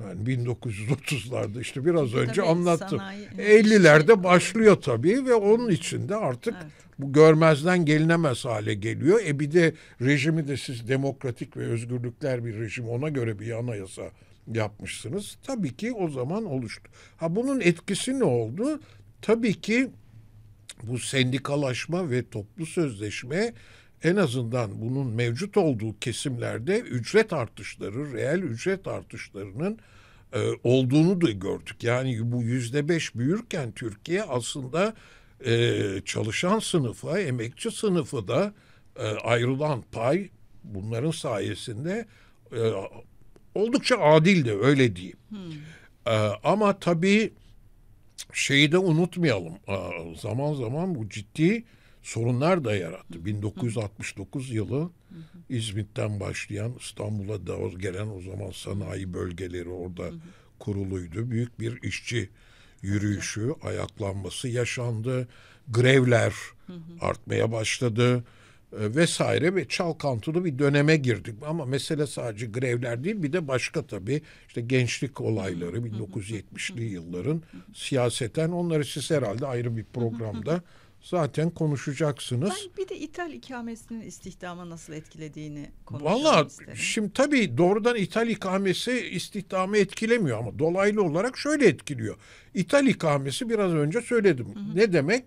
Speaker 2: Yani 1930'larda işte biraz önce tabii anlattım. 50'lerde şey, başlıyor tabii ve onun içinde artık evet. bu görmezden gelinemez hale geliyor. E bir de rejimi de siz demokratik ve özgürlükler bir rejim ona göre bir anayasa yapmışsınız. Tabii ki o zaman oluştu. Ha bunun etkisi ne oldu? Tabii ki bu sendikalaşma ve toplu sözleşme en azından bunun mevcut olduğu kesimlerde ücret artışları, reel ücret artışlarının e, olduğunu da gördük. Yani bu yüzde beş büyürken Türkiye aslında e, çalışan sınıfa, emekçi sınıfı da e, ayrılan pay bunların sayesinde e, oldukça adildi öyle diyeyim. Hmm. E, ama tabii şeyi de unutmayalım. Zaman zaman bu ciddi sorunlar da yarattı. 1969 yılı İzmit'ten başlayan İstanbul'a da gelen o zaman sanayi bölgeleri orada kuruluydu. Büyük bir işçi yürüyüşü, ayaklanması yaşandı. Grevler artmaya başladı. E, vesaire ve çalkantılı bir döneme girdik. Ama mesele sadece grevler değil bir de başka tabii işte gençlik olayları 1970'li yılların siyaseten onları siz herhalde ayrı bir programda zaten konuşacaksınız. Ben
Speaker 1: bir de ithal ikamesinin istihdama nasıl etkilediğini
Speaker 2: konuşalım Valla şimdi tabii doğrudan ithal ikamesi istihdamı etkilemiyor ama dolaylı olarak şöyle etkiliyor. İthal ikamesi biraz önce söyledim. Hı hı. Ne demek?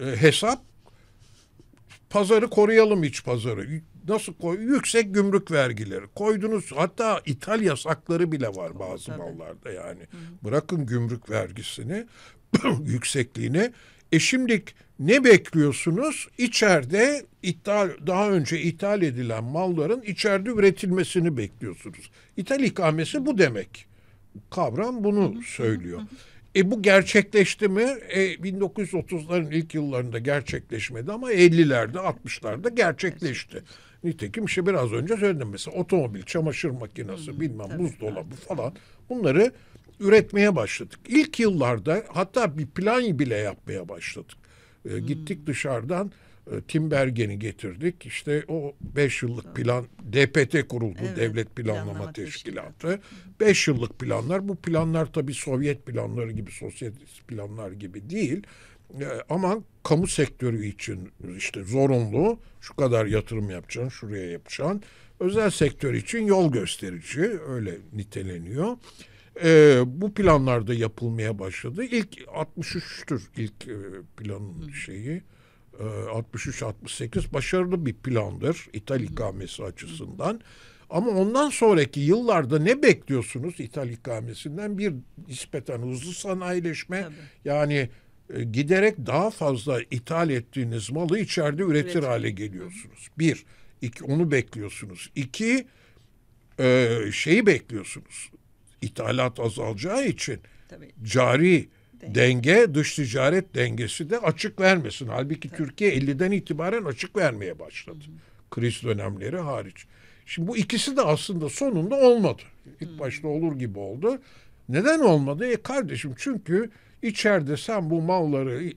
Speaker 2: E, hesap pazarı koruyalım iç pazarı. Nasıl koy? Yüksek gümrük vergileri koydunuz. Hatta ithal yasakları bile var bazı Tabii. mallarda yani. Hı. Bırakın gümrük vergisini, yüksekliğini. E şimdi ne bekliyorsunuz? İçeride ithal, daha önce ithal edilen malların içeride üretilmesini bekliyorsunuz. İthal ikamesi bu demek. Kavram bunu söylüyor. Hı hı. E bu gerçekleşti mi? E, 1930'ların ilk yıllarında gerçekleşmedi ama 50'lerde 60'larda gerçekleşti. Nitekim işte biraz önce söyledim mesela otomobil, çamaşır makinesi, hmm, bilmem tabii, buzdolabı tabii. falan bunları üretmeye başladık. İlk yıllarda hatta bir plan bile yapmaya başladık. E, gittik dışarıdan e, Timbergen'i getirdik. İşte o beş yıllık plan DPT kuruldu. Evet, Devlet Planlama, Planlama Teşkilatı. Teşkilatı. Beş yıllık planlar. Bu planlar tabii Sovyet planları gibi, sosyalist planlar gibi değil. E, ama kamu sektörü için işte zorunlu şu kadar yatırım yapacaksın, şuraya yapacaksın. Özel sektör için yol gösterici öyle niteleniyor. Ee, bu planlarda yapılmaya başladı. İlk 63'tür ilk e, planın şeyi. 63-68 ee, başarılı bir plandır İthal ikamesi açısından. Ama ondan sonraki yıllarda ne bekliyorsunuz İthal ikamesinden? Bir nispeten hızlı sanayileşme. Tabii. Yani e, giderek daha fazla ithal ettiğiniz malı içeride üretir Üretim. hale geliyorsunuz. Bir. iki onu bekliyorsunuz. İki, e, şeyi bekliyorsunuz. İthalat azalacağı için Tabii. cari denge dış ticaret dengesi de açık vermesin. Halbuki Tabii. Türkiye 50'den itibaren açık vermeye başladı. Hı. Kriz dönemleri hariç. Şimdi bu ikisi de aslında sonunda olmadı. İlk Hı. başta olur gibi oldu. Neden olmadı? E kardeşim çünkü içeride sen bu malları e,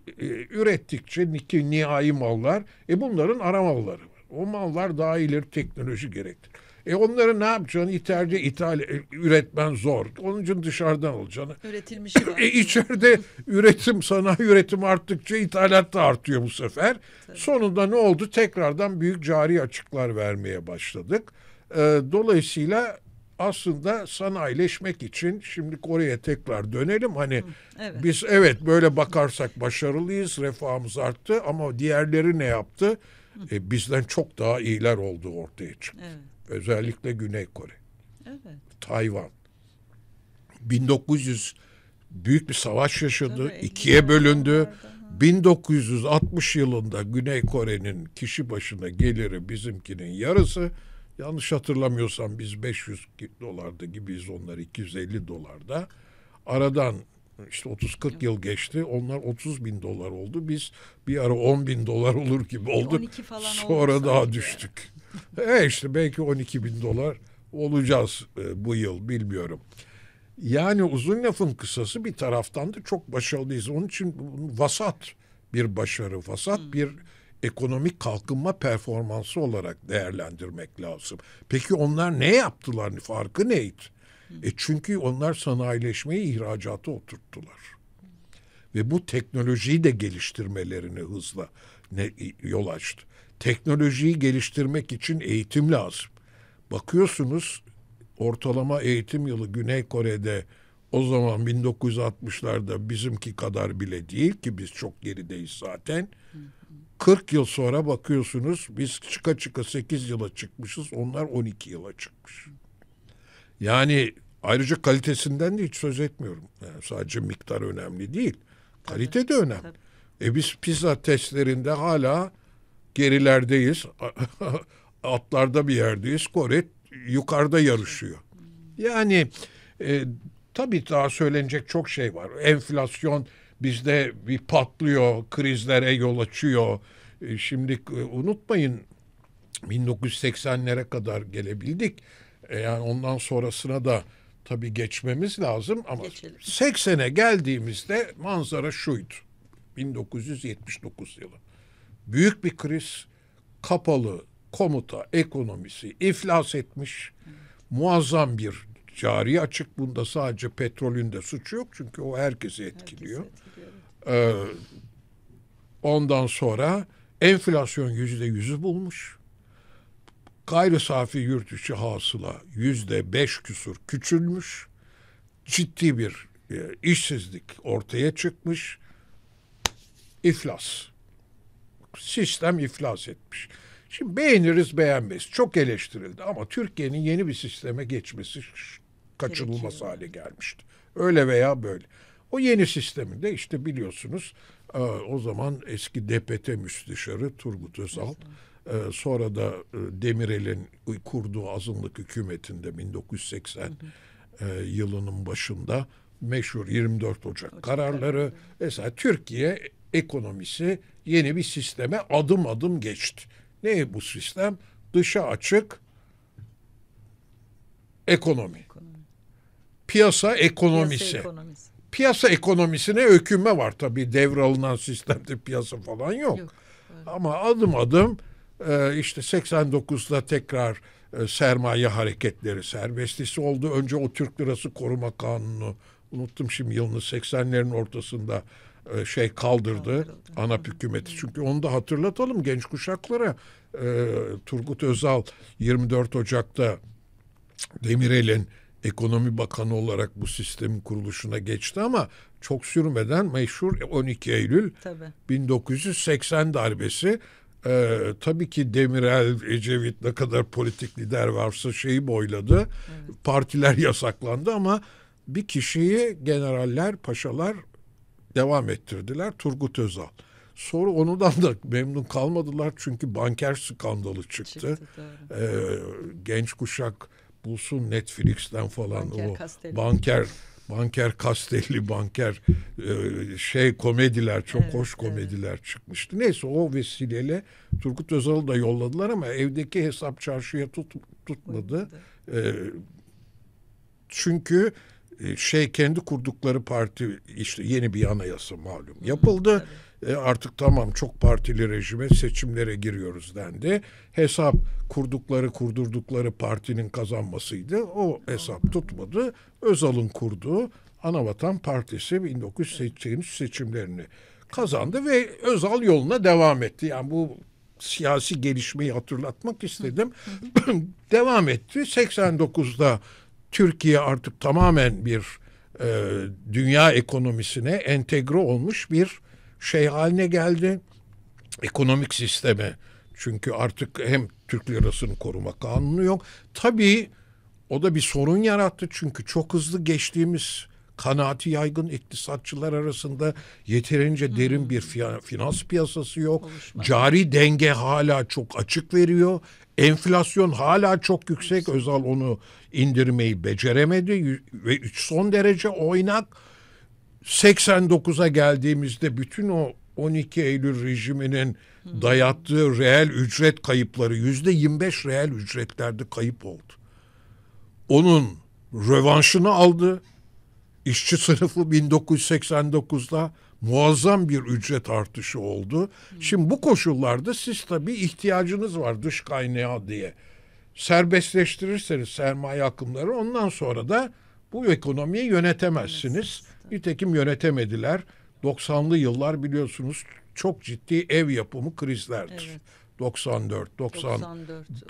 Speaker 2: ürettikçe ki nihai mallar e bunların ara malları. O mallar daha ileri teknoloji gerektirir. E onları ne yapacaksın? İteride ithal e, üretmen zor. Onun için dışarıdan alacaksın. Üretilmiş. e, içeride üretim sanayi üretim arttıkça ithalat da artıyor bu sefer. Tabii. Sonunda ne oldu? Tekrardan büyük cari açıklar vermeye başladık. E, dolayısıyla aslında sanayileşmek için şimdi Kore'ye tekrar dönelim. Hani evet. biz evet böyle bakarsak başarılıyız, refahımız arttı ama diğerleri ne yaptı? E, bizden çok daha iyiler olduğu ortaya çıktı. Evet. Özellikle Güney Kore. Evet. Tayvan. 1900 büyük bir savaş yaşadı. Tabii, ikiye bölündü. Vardı. 1960 yılında Güney Kore'nin kişi başına geliri bizimkinin yarısı. Yanlış hatırlamıyorsam biz 500 dolardı gibiyiz onlar 250 dolarda. Aradan işte 30-40 yıl geçti. Onlar 30 bin dolar oldu. Biz bir ara 10 bin dolar olur gibi olduk. Sonra daha sanki. düştük e işte belki 12 bin dolar olacağız e, bu yıl bilmiyorum. Yani uzun lafın kısası bir taraftan da çok başarılıyız. Onun için vasat bir başarı, vasat hmm. bir ekonomik kalkınma performansı olarak değerlendirmek lazım. Peki onlar ne yaptılar? Farkı neydi? E çünkü onlar sanayileşmeyi ihracata oturttular. Ve bu teknolojiyi de geliştirmelerini hızla ne, yol açtı teknolojiyi geliştirmek için eğitim lazım. Bakıyorsunuz ortalama eğitim yılı Güney Kore'de o zaman 1960'larda bizimki kadar bile değil ki biz çok gerideyiz zaten. 40 yıl sonra bakıyorsunuz biz çıka çıka 8 yıla çıkmışız onlar 12 yıla çıkmış. Yani ayrıca kalitesinden de hiç söz etmiyorum. Yani sadece miktar önemli değil. Kalite de önemli. E biz pizza testlerinde hala gerilerdeyiz. Atlarda bir yerdeyiz. Kore yukarıda yarışıyor. Yani e, tabii daha söylenecek çok şey var. Enflasyon bizde bir patlıyor, krizlere yol açıyor. E, şimdi e, unutmayın 1980'lere kadar gelebildik. E, yani ondan sonrasına da tabii geçmemiz lazım ama Geçelim. 80'e geldiğimizde manzara şuydu. 1979 yılı büyük bir kriz kapalı komuta ekonomisi iflas etmiş muazzam bir cari açık bunda sadece petrolün de suçu yok çünkü o herkesi etkiliyor. Herkesi etkiliyor. Ee, ondan sonra enflasyon yüzde yüzü bulmuş. Gayri safi yurt içi hasıla yüzde beş küsur küçülmüş. Ciddi bir e, işsizlik ortaya çıkmış. İflas sistem iflas etmiş. Şimdi beğeniriz beğenmeyiz. Çok eleştirildi ama Türkiye'nin yeni bir sisteme geçmesi kaçınılmaz Gerekiyor. hale gelmişti. Öyle veya böyle. O yeni sisteminde işte biliyorsunuz e, o zaman eski DPT müsteşarı Turgut Özal e, sonra da e, Demirel'in kurduğu azınlık hükümetinde 1980 yılının başında meşhur 24 Ocak, Ocak kararları. Mesela Türkiye ekonomisi yeni bir sisteme adım adım geçti. Ne bu sistem? Dışa açık ekonomi. Piyasa ekonomisi. Piyasa ekonomisine ökünme var tabii devralınan sistemde piyasa falan yok. yok Ama adım adım e, işte 89'da tekrar e, sermaye hareketleri serbestisi oldu. Önce o Türk lirası koruma kanunu unuttum şimdi yılını 80'lerin ortasında e, şey kaldırdı ana hükümeti. Çünkü onu da hatırlatalım genç kuşaklara. E, Turgut Özal 24 Ocak'ta Demirel'in ekonomi bakanı olarak bu sistemin kuruluşuna geçti ama çok sürmeden meşhur 12 Eylül Tabii. 1980 darbesi ee, tabii ki Demirel, Ecevit ne kadar politik lider varsa şeyi boyladı. Evet. Partiler yasaklandı ama bir kişiyi generaller, paşalar devam ettirdiler Turgut Özal. Sonra ondan da memnun kalmadılar çünkü banker skandalı çıktı. çıktı ee, genç kuşak bulsun Netflix'ten falan banker o Kastelli. banker banker Kastelli banker e, şey komediler çok evet, hoş komediler evet. çıkmıştı. Neyse o vesileyle Turgut Özal'ı da yolladılar ama evdeki hesap çarşıya tut, tutmadı. Ee, çünkü e, şey kendi kurdukları parti işte yeni bir anayasa malum yapıldı. E artık tamam çok partili rejime seçimlere giriyoruz dendi. Hesap kurdukları kurdurdukları partinin kazanmasıydı. O hesap tutmadı. Özal'ın kurduğu Anavatan Partisi 1983 seçimlerini kazandı ve Özal yoluna devam etti. Yani bu siyasi gelişmeyi hatırlatmak istedim. devam etti. 89'da Türkiye artık tamamen bir e, dünya ekonomisine entegre olmuş bir şey haline geldi. Ekonomik sisteme. Çünkü artık hem Türk lirasını koruma kanunu yok. Tabii o da bir sorun yarattı çünkü çok hızlı geçtiğimiz kanaati yaygın iktisatçılar arasında yeterince derin bir finans piyasası yok. Cari denge hala çok açık veriyor. Enflasyon hala çok yüksek. Özal onu indirmeyi beceremedi ve son derece oynak. 89'a geldiğimizde bütün o 12 Eylül rejiminin dayattığı reel ücret kayıpları yüzde 25 reel ücretlerde kayıp oldu. Onun rövanşını aldı. İşçi sınıfı 1989'da muazzam bir ücret artışı oldu. Şimdi bu koşullarda siz tabii ihtiyacınız var dış kaynağa diye. Serbestleştirirseniz sermaye akımları ondan sonra da bu ekonomiyi yönetemezsiniz. Nitekim yönetemediler. 90'lı yıllar biliyorsunuz çok ciddi ev yapımı krizlerdir. Evet. 94, 90,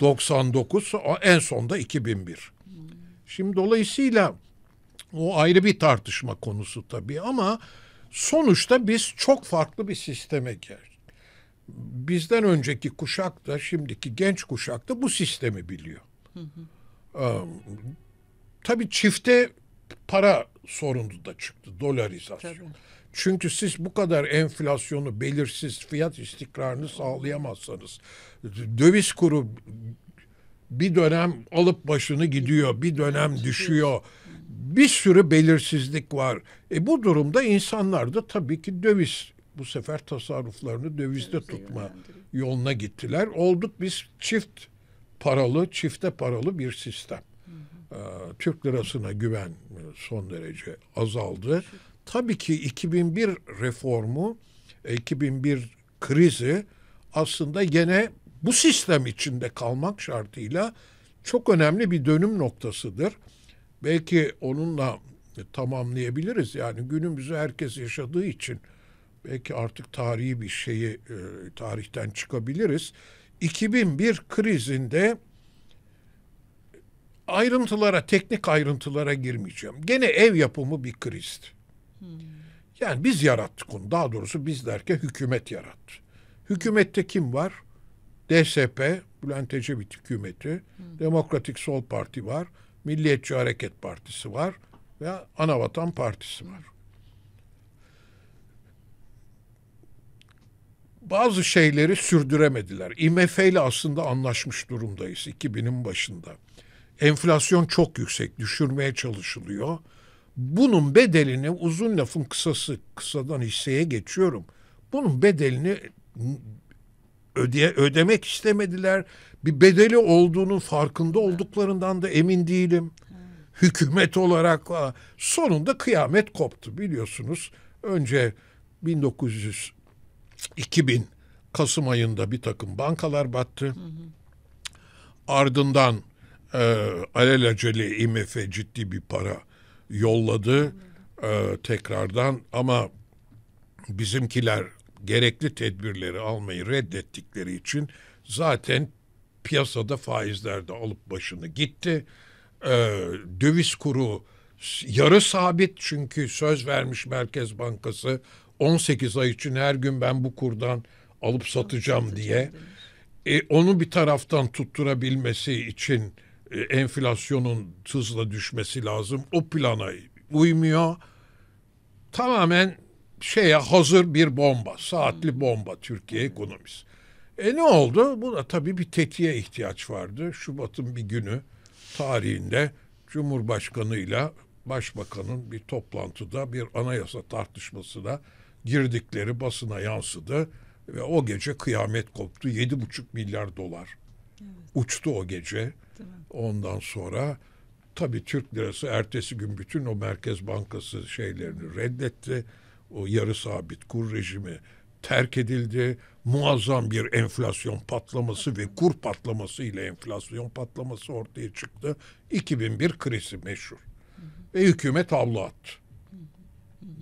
Speaker 2: 94. 99, en sonda 2001. Hmm. Şimdi dolayısıyla o ayrı bir tartışma konusu tabii ama Sonuçta biz çok farklı bir sisteme geldik. Bizden önceki kuşak da şimdiki genç kuşak da bu sistemi biliyor. Ee, tabii çifte para sorunu da çıktı. Dolarizasyon. Tabii. Çünkü siz bu kadar enflasyonu belirsiz fiyat istikrarını sağlayamazsanız döviz kuru bir dönem alıp başını gidiyor, bir dönem düşüyor bir sürü belirsizlik var. E bu durumda insanlar da tabii ki döviz bu sefer tasarruflarını dövizde Dövize tutma yoluna gittiler. Olduk biz çift paralı, çifte paralı bir sistem. Hı hı. Ee, Türk lirasına güven e, son derece azaldı. Tabii ki 2001 reformu, 2001 e, krizi aslında yine bu sistem içinde kalmak şartıyla çok önemli bir dönüm noktasıdır belki onunla tamamlayabiliriz. Yani günümüzü herkes yaşadığı için belki artık tarihi bir şeyi e, tarihten çıkabiliriz. 2001 krizinde ayrıntılara, teknik ayrıntılara girmeyeceğim. Gene ev yapımı bir krizdi. Hmm. Yani biz yarattık onu. Daha doğrusu biz derken hükümet yarattı. Hükümette kim var? DSP, Bülent Ecevit hükümeti, hmm. Demokratik Sol Parti var. Milliyetçi Hareket Partisi var ve Anavatan Partisi var. Bazı şeyleri sürdüremediler. IMF ile aslında anlaşmış durumdayız 2000'in başında. Enflasyon çok yüksek, düşürmeye çalışılıyor. Bunun bedelini uzun lafın kısası, kısadan hisseye geçiyorum. Bunun bedelini öde ödemek istemediler. Bir bedeli olduğunun farkında olduklarından da emin değilim. Hükümet olarak sonunda kıyamet koptu biliyorsunuz. Önce 1900 2000 Kasım ayında bir takım bankalar battı. Ardından e, alelacele IMF ciddi bir para yolladı E, tekrardan ama bizimkiler gerekli tedbirleri almayı reddettikleri için zaten piyasada faizler de alıp başını gitti. Ee, döviz kuru yarı sabit çünkü söz vermiş Merkez Bankası 18 ay için her gün ben bu kurdan alıp satacağım diye. E, onu bir taraftan tutturabilmesi için e, enflasyonun hızla düşmesi lazım. O plana uymuyor. Tamamen şeye hazır bir bomba, saatli hmm. bomba Türkiye hmm. ekonomisi. E ne oldu? Buna tabii bir tetiğe ihtiyaç vardı. Şubat'ın bir günü tarihinde Cumhurbaşkanı ile Başbakan'ın bir toplantıda bir anayasa tartışmasına girdikleri basına yansıdı ve o gece kıyamet koptu. Yedi buçuk milyar dolar uçtu o gece. Ondan sonra tabii Türk lirası ertesi gün bütün o Merkez Bankası şeylerini reddetti o yarı sabit kur rejimi terk edildi. Muazzam bir enflasyon patlaması ve kur patlaması ile enflasyon patlaması ortaya çıktı. 2001 krizi meşhur. Ve hükümet havlu attı.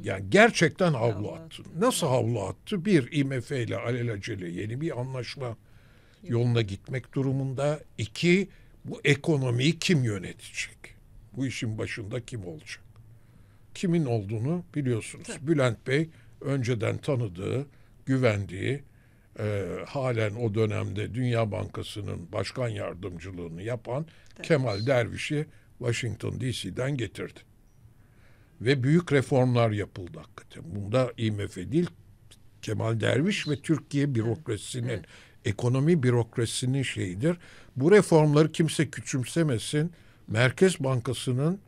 Speaker 2: Yani gerçekten havlu attı. Nasıl havlu attı? Bir, IMF ile alelacele yeni bir anlaşma yoluna gitmek durumunda. İki, bu ekonomiyi kim yönetecek? Bu işin başında kim olacak? kimin olduğunu biliyorsunuz. Tabii. Bülent Bey önceden tanıdığı, güvendiği, e, halen o dönemde Dünya Bankası'nın başkan yardımcılığını yapan Derviş. Kemal Derviş'i Washington DC'den getirdi. Ve büyük reformlar yapıldı hakikaten. Bunda IMF değil, Kemal Derviş ve Türkiye bürokrasisinin, evet. ekonomi bürokrasisinin şeyidir. Bu reformları kimse küçümsemesin. Merkez Bankası'nın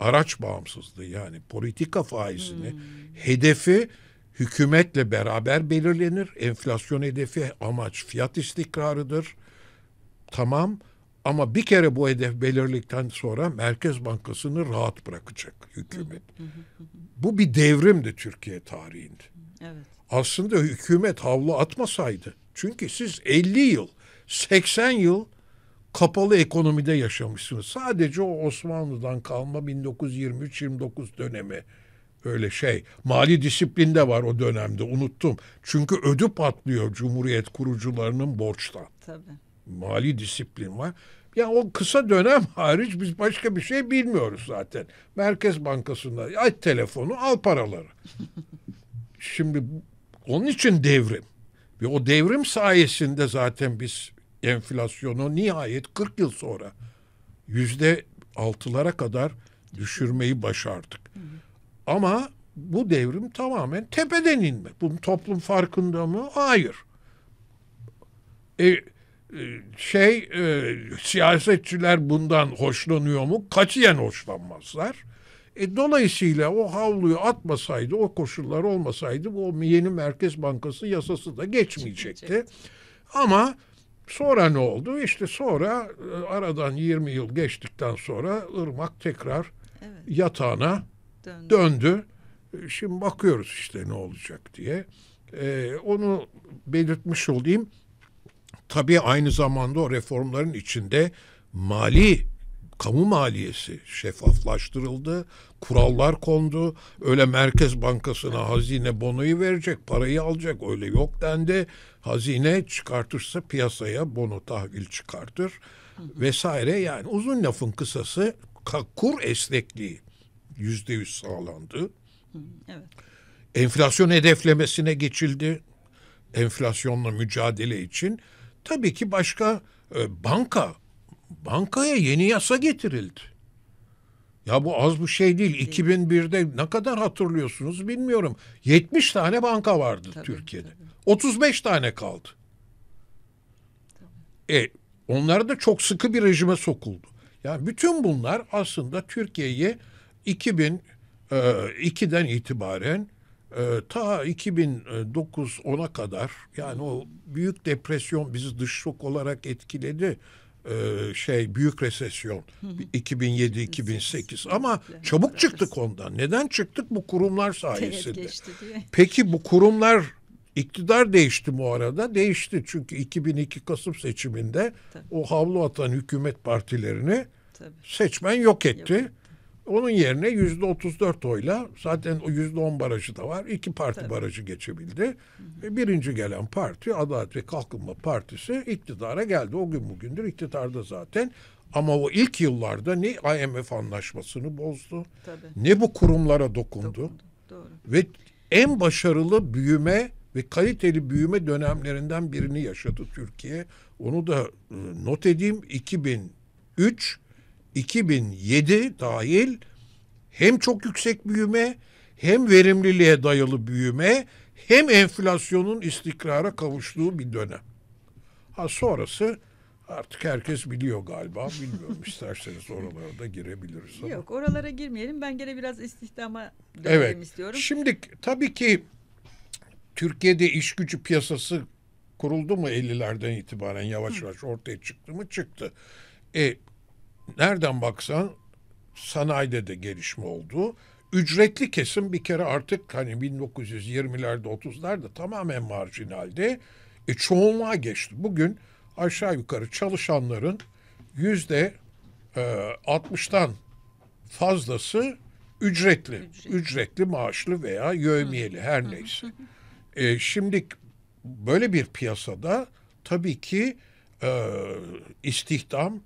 Speaker 2: araç bağımsızlığı yani politika faizini hmm. hedefi hükümetle beraber belirlenir. Enflasyon hedefi amaç fiyat istikrarıdır. Tamam ama bir kere bu hedef belirlikten sonra Merkez Bankası'nı rahat bırakacak hükümet. bu bir devrimdi Türkiye tarihinde. Evet. Aslında hükümet havlu atmasaydı. Çünkü siz 50 yıl, 80 yıl kapalı ekonomide yaşamışsınız. Sadece o Osmanlı'dan kalma 1923-29 dönemi öyle şey. Mali disiplinde var o dönemde unuttum. Çünkü ödü patlıyor Cumhuriyet kurucularının borçtan. Tabii. Mali disiplin var. Yani o kısa dönem hariç biz başka bir şey bilmiyoruz zaten. Merkez Bankası'nda aç telefonu al paraları. Şimdi onun için devrim. Ve o devrim sayesinde zaten biz enflasyonu nihayet 40 yıl sonra yüzde altılara kadar düşürmeyi başardık. Ama bu devrim tamamen tepeden inme. Bunun toplum farkında mı? Hayır. E, e, şey e, siyasetçiler bundan hoşlanıyor mu? Katiyen hoşlanmazlar. E, dolayısıyla o havluyu atmasaydı, o koşullar olmasaydı bu yeni Merkez Bankası yasası da geçmeyecekti. Ama Sonra ne oldu? İşte sonra e, aradan 20 yıl geçtikten sonra ırmak tekrar evet. yatağına döndü. döndü. E, şimdi bakıyoruz işte ne olacak diye. Ee, onu belirtmiş olayım. Tabii aynı zamanda o reformların içinde mali kamu maliyesi şeffaflaştırıldı, kurallar kondu. Öyle Merkez Bankası'na hazine bonoyu verecek, parayı alacak öyle yok dendi. Hazine çıkartırsa piyasaya bono tahvil çıkartır vesaire. Yani uzun lafın kısası kur esnekliği yüzde yüz sağlandı. Evet. Enflasyon hedeflemesine geçildi. Enflasyonla mücadele için tabii ki başka e, banka bankaya yeni yasa getirildi. Ya bu az bu şey değil. 2001'de ne kadar hatırlıyorsunuz bilmiyorum. 70 tane banka vardı tabii, Türkiye'de. Tabii. 35 tane kaldı. Tabii. E onlar da çok sıkı bir rejime sokuldu. Yani bütün bunlar aslında Türkiye'yi 2002'den e, itibaren e, ta 2009 10'a kadar yani o büyük depresyon bizi dış şok olarak etkiledi e, şey büyük resesyon 2007-2008 ama çabuk çıktık ondan. Neden çıktık? Bu kurumlar sayesinde. Peki bu kurumlar iktidar değişti mu arada. Değişti çünkü 2002 Kasım seçiminde Tabii. o havlu atan hükümet partilerini Tabii. seçmen yok etti. Yok. Onun yerine yüzde 34 oyla zaten o yüzde 10 barajı da var. iki parti Tabii. barajı geçebildi. Hı hı. E, birinci gelen parti Adalet ve Kalkınma Partisi iktidara geldi. O gün bugündür iktidarda zaten. Ama o ilk yıllarda ne IMF anlaşmasını bozdu. Tabii. Ne bu kurumlara dokundu. dokundu. Doğru. Ve en başarılı büyüme ve kaliteli büyüme dönemlerinden birini yaşadı Türkiye. Onu da e, not edeyim 2003 2007 dahil hem çok yüksek büyüme hem verimliliğe dayalı büyüme hem enflasyonun istikrara kavuştuğu bir dönem. Ha sonrası artık herkes biliyor galiba. Bilmiyorum isterseniz oralara da girebiliriz. Ama. Yok
Speaker 1: oralara girmeyelim. Ben gene biraz istihdama dönelim evet. istiyorum.
Speaker 2: Şimdi tabii ki Türkiye'de iş gücü piyasası kuruldu mu 50'lerden itibaren yavaş yavaş ortaya çıktı mı çıktı. E, nereden baksan sanayide de gelişme oldu. Ücretli kesim bir kere artık hani 1920'lerde 30'larda tamamen marjinaldi. E, çoğunluğa geçti. Bugün aşağı yukarı çalışanların yüzde 60'tan e, fazlası ücretli. Ücret. Ücretli, maaşlı veya yövmiyeli her neyse. E, şimdi böyle bir piyasada tabii ki e, istihdam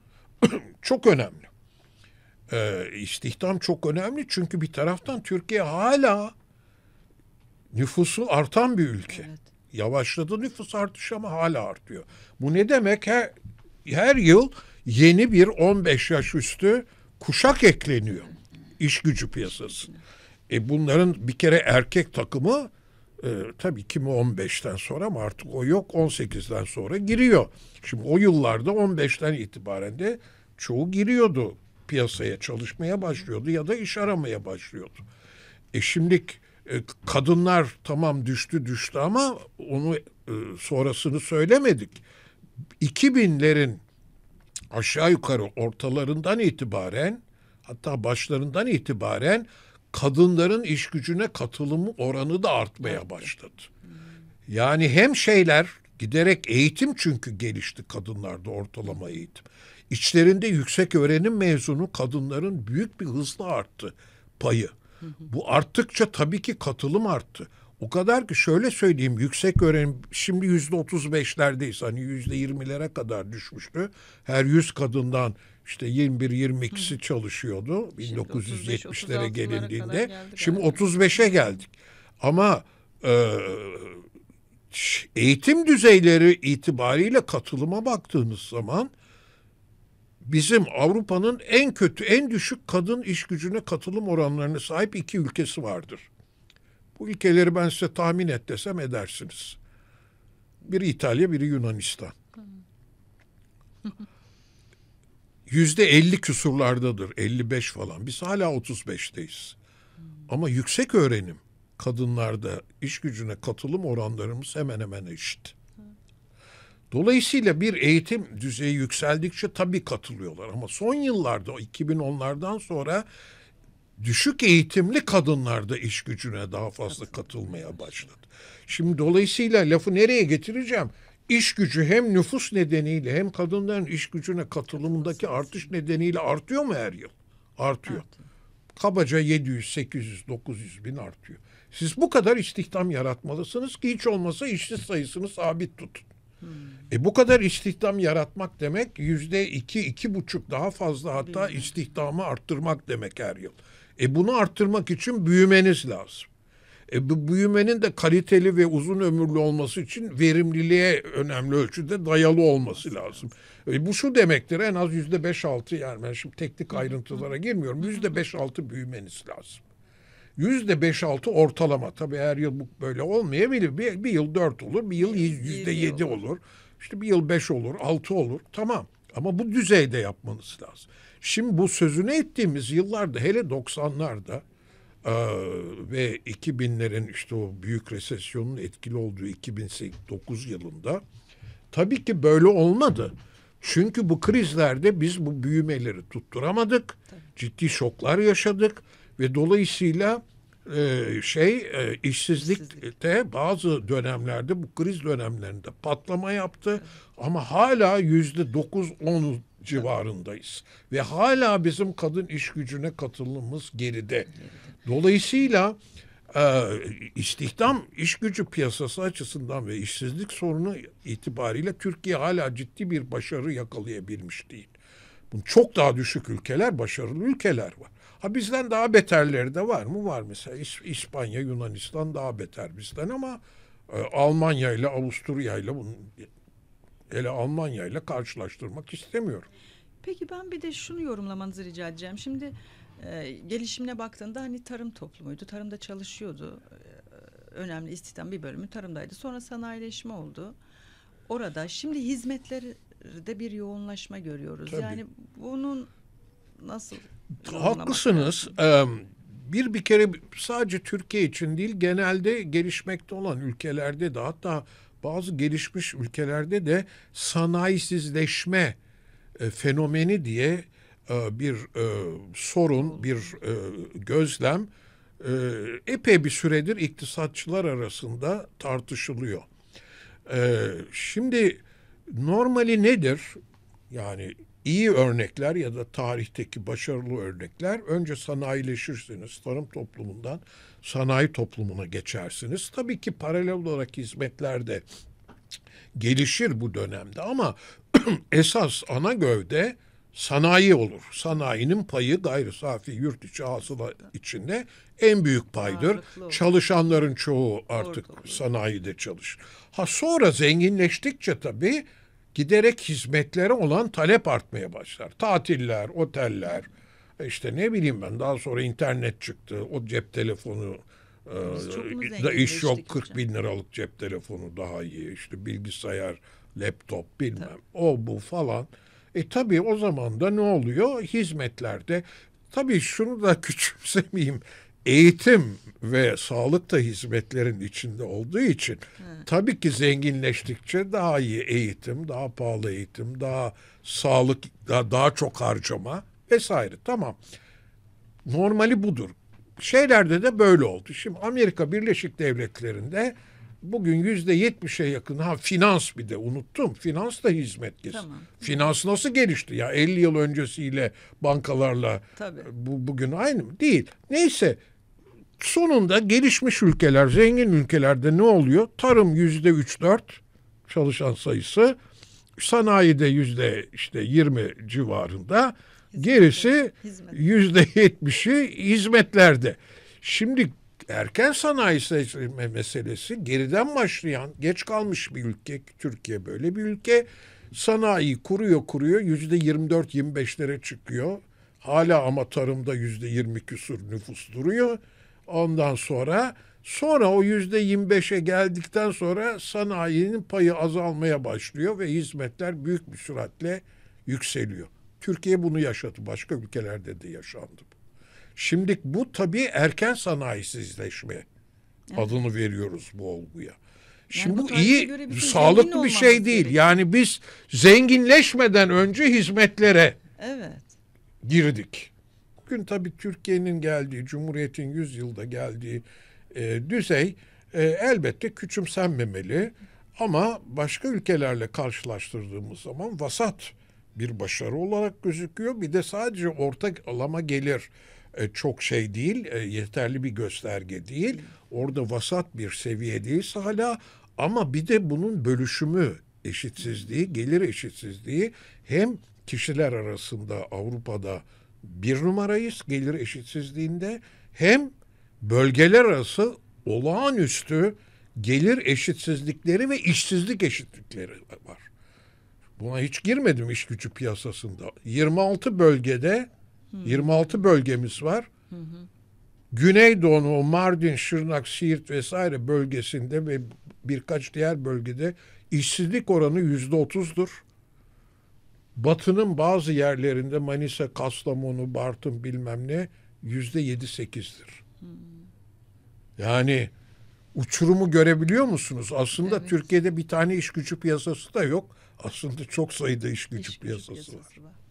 Speaker 2: çok önemli. Ee, istihdam çok önemli çünkü bir taraftan Türkiye hala nüfusu artan bir ülke. Evet. Yavaşladı nüfus artışı ama hala artıyor. Bu ne demek? Her, her yıl yeni bir 15 yaş üstü kuşak ekleniyor iş gücü piyasası. E bunların bir kere erkek takımı e, tabii kimi 15'ten sonra ama artık o yok 18'den sonra giriyor. Şimdi o yıllarda 15'ten itibaren de çoğu giriyordu piyasaya çalışmaya başlıyordu ya da iş aramaya başlıyordu. E şimdilik e, kadınlar tamam düştü düştü ama onu e, sonrasını söylemedik. 2000'lerin aşağı yukarı ortalarından itibaren hatta başlarından itibaren kadınların iş gücüne katılımı oranı da artmaya başladı. Yani hem şeyler giderek eğitim çünkü gelişti kadınlarda ortalama eğitim. İçlerinde yüksek öğrenim mezunu kadınların büyük bir hızla arttı payı. Bu arttıkça tabii ki katılım arttı. O kadar ki şöyle söyleyeyim yüksek öğrenim şimdi yüzde otuz beşlerdeyiz. Hani yüzde yirmilere kadar düşmüştü. Her yüz kadından işte 21-22'si çalışıyordu 1970'lere gelindiğinde. Şimdi 35'e geldik. Ama e, eğitim düzeyleri itibariyle katılıma baktığınız zaman bizim Avrupa'nın en kötü, en düşük kadın iş gücüne katılım oranlarına sahip iki ülkesi vardır. Bu ülkeleri ben size tahmin et desem edersiniz. Biri İtalya, biri Yunanistan. yüzde elli küsurlardadır. 55 falan. Biz hala 35'teyiz. Hmm. Ama yüksek öğrenim kadınlarda iş gücüne katılım oranlarımız hemen hemen eşit. Dolayısıyla bir eğitim düzeyi yükseldikçe tabii katılıyorlar ama son yıllarda 2010'lardan sonra düşük eğitimli kadınlar da iş gücüne daha fazla katılmaya başladı. Şimdi dolayısıyla lafı nereye getireceğim? iş gücü hem nüfus nedeniyle hem kadınların iş gücüne katılımındaki artış nedeniyle artıyor mu her yıl? Artıyor. Kabaca 700, 800, 900 bin artıyor. Siz bu kadar istihdam yaratmalısınız ki hiç olmasa işsiz sayısını sabit tutun. Hmm. E bu kadar istihdam yaratmak demek yüzde iki, iki buçuk daha fazla hatta istihdamı arttırmak demek her yıl. E bunu arttırmak için büyümeniz lazım. E, bu büyümenin de kaliteli ve uzun ömürlü olması için verimliliğe önemli ölçüde dayalı olması lazım. E, bu şu demektir en az yüzde beş altı yani ben şimdi teknik ayrıntılara girmiyorum yüzde beş altı büyümeniz lazım. Yüzde beş altı ortalama tabii her yıl bu böyle olmayabilir. Bir, bir yıl dört olur, bir yıl yüzde yedi olur. İşte bir yıl beş olur, altı olur. Tamam. Ama bu düzeyde yapmanız lazım. Şimdi bu sözünü ettiğimiz yıllarda hele 90'larda ee, ve 2000'lerin işte o büyük resesyonun etkili olduğu 2009 yılında tabii ki böyle olmadı. Çünkü bu krizlerde biz bu büyümeleri tutturamadık. Ciddi şoklar yaşadık ve dolayısıyla e, şey e, işsizlikte bazı dönemlerde bu kriz dönemlerinde patlama yaptı ama hala yüzde dokuz on civarındayız. Ve hala bizim kadın iş gücüne katılımımız geride. Dolayısıyla e, istihdam iş gücü piyasası açısından ve işsizlik sorunu itibariyle Türkiye hala ciddi bir başarı yakalayabilmiş değil. Bunun çok daha düşük ülkeler, başarılı ülkeler var. Ha bizden daha beterleri de var mı? Var mesela İs- İspanya, Yunanistan daha beter bizden ama e, Almanya ile Avusturya ile bunun Hele Almanya ile karşılaştırmak istemiyorum.
Speaker 1: Peki ben bir de şunu yorumlamanızı rica edeceğim. Şimdi e, gelişimine baktığında hani tarım toplumuydu. Tarımda çalışıyordu. E, önemli istihdam bir bölümü tarımdaydı. Sonra sanayileşme oldu. Orada şimdi hizmetlerde bir yoğunlaşma görüyoruz. Tabii. Yani bunun nasıl? Haklısınız.
Speaker 2: bir bir kere sadece Türkiye için değil genelde gelişmekte olan ülkelerde de hatta bazı gelişmiş ülkelerde de sanayisizleşme e, fenomeni diye e, bir e, sorun, bir e, gözlem e, epey bir süredir iktisatçılar arasında tartışılıyor. E, şimdi normali nedir? Yani iyi örnekler ya da tarihteki başarılı örnekler önce sanayileşirsiniz. Tarım toplumundan sanayi toplumuna geçersiniz. Tabii ki paralel olarak hizmetler de gelişir bu dönemde ama esas ana gövde sanayi olur. Sanayinin payı gayri safi yurt içi hasıla içinde en büyük paydır. Çalışanların çoğu artık sanayide çalışır. Ha sonra zenginleştikçe tabii giderek hizmetlere olan talep artmaya başlar. Tatiller, oteller, işte ne bileyim ben daha sonra internet çıktı. O cep telefonu e, da iş yok 40 bin liralık cep telefonu daha iyi. İşte bilgisayar, laptop bilmem tabii. o bu falan. E tabii o zaman da ne oluyor? Hizmetlerde tabii şunu da küçümsemeyeyim eğitim ve sağlık da hizmetlerin içinde olduğu için evet. tabii ki zenginleştikçe daha iyi eğitim, daha pahalı eğitim, daha sağlık, daha, daha çok harcama vesaire. Tamam. Normali budur. Şeylerde de böyle oldu. Şimdi Amerika Birleşik Devletleri'nde bugün yüzde yetmişe yakın ha finans bir de unuttum. Finans da hizmet Tamam. Finans nasıl gelişti ya 50 yıl öncesiyle bankalarla Tabii. bu bugün aynı mı? Değil. Neyse Sonunda gelişmiş ülkeler, zengin ülkelerde ne oluyor? Tarım yüzde üç dört çalışan sayısı, sanayide yüzde işte yirmi civarında, gerisi yüzde yetmişi hizmetlerde. Şimdi erken sanayi seçme meselesi geriden başlayan, geç kalmış bir ülke. Türkiye böyle bir ülke. Sanayi kuruyor kuruyor yüzde yirmi dört yirmi beşlere çıkıyor. Hala ama tarımda yüzde yirmi küsur nüfus duruyor. Ondan sonra sonra o yüzde 25'e geldikten sonra sanayinin payı azalmaya başlıyor ve hizmetler büyük bir süratle yükseliyor. Türkiye bunu yaşadı. Başka ülkelerde de yaşandı. Şimdi bu tabii erken sanayisizleşme evet. adını veriyoruz bu olguya. Şimdi yani bu, bu iyi, şey sağlıklı bir şey değil. Gerek. Yani biz zenginleşmeden önce hizmetlere evet. girdik. Bugün tabii Türkiye'nin geldiği, Cumhuriyet'in 100 yılda geldiği e, düzey e, elbette küçümsenmemeli. Ama başka ülkelerle karşılaştırdığımız zaman vasat bir başarı olarak gözüküyor. Bir de sadece ortak alama gelir e, çok şey değil, e, yeterli bir gösterge değil. Orada vasat bir seviye değilse hala ama bir de bunun bölüşümü eşitsizliği, gelir eşitsizliği hem kişiler arasında Avrupa'da bir numarayız gelir eşitsizliğinde hem bölgeler arası olağanüstü gelir eşitsizlikleri ve işsizlik eşitlikleri var. Buna hiç girmedim iş gücü piyasasında. 26 bölgede hı. 26 bölgemiz var. Hı hı. Güneydoğu, Mardin, Şırnak, Siirt vesaire bölgesinde ve birkaç diğer bölgede işsizlik oranı yüzde otuzdur. Batı'nın bazı yerlerinde Manisa, Kastamonu, Bartın bilmem ne yüzde yedi sekizdir. Yani uçurumu görebiliyor musunuz? Aslında evet. Türkiye'de bir tane iş gücü piyasası da yok. Aslında çok sayıda iş gücü, iş piyasası,
Speaker 1: piyasası var. var.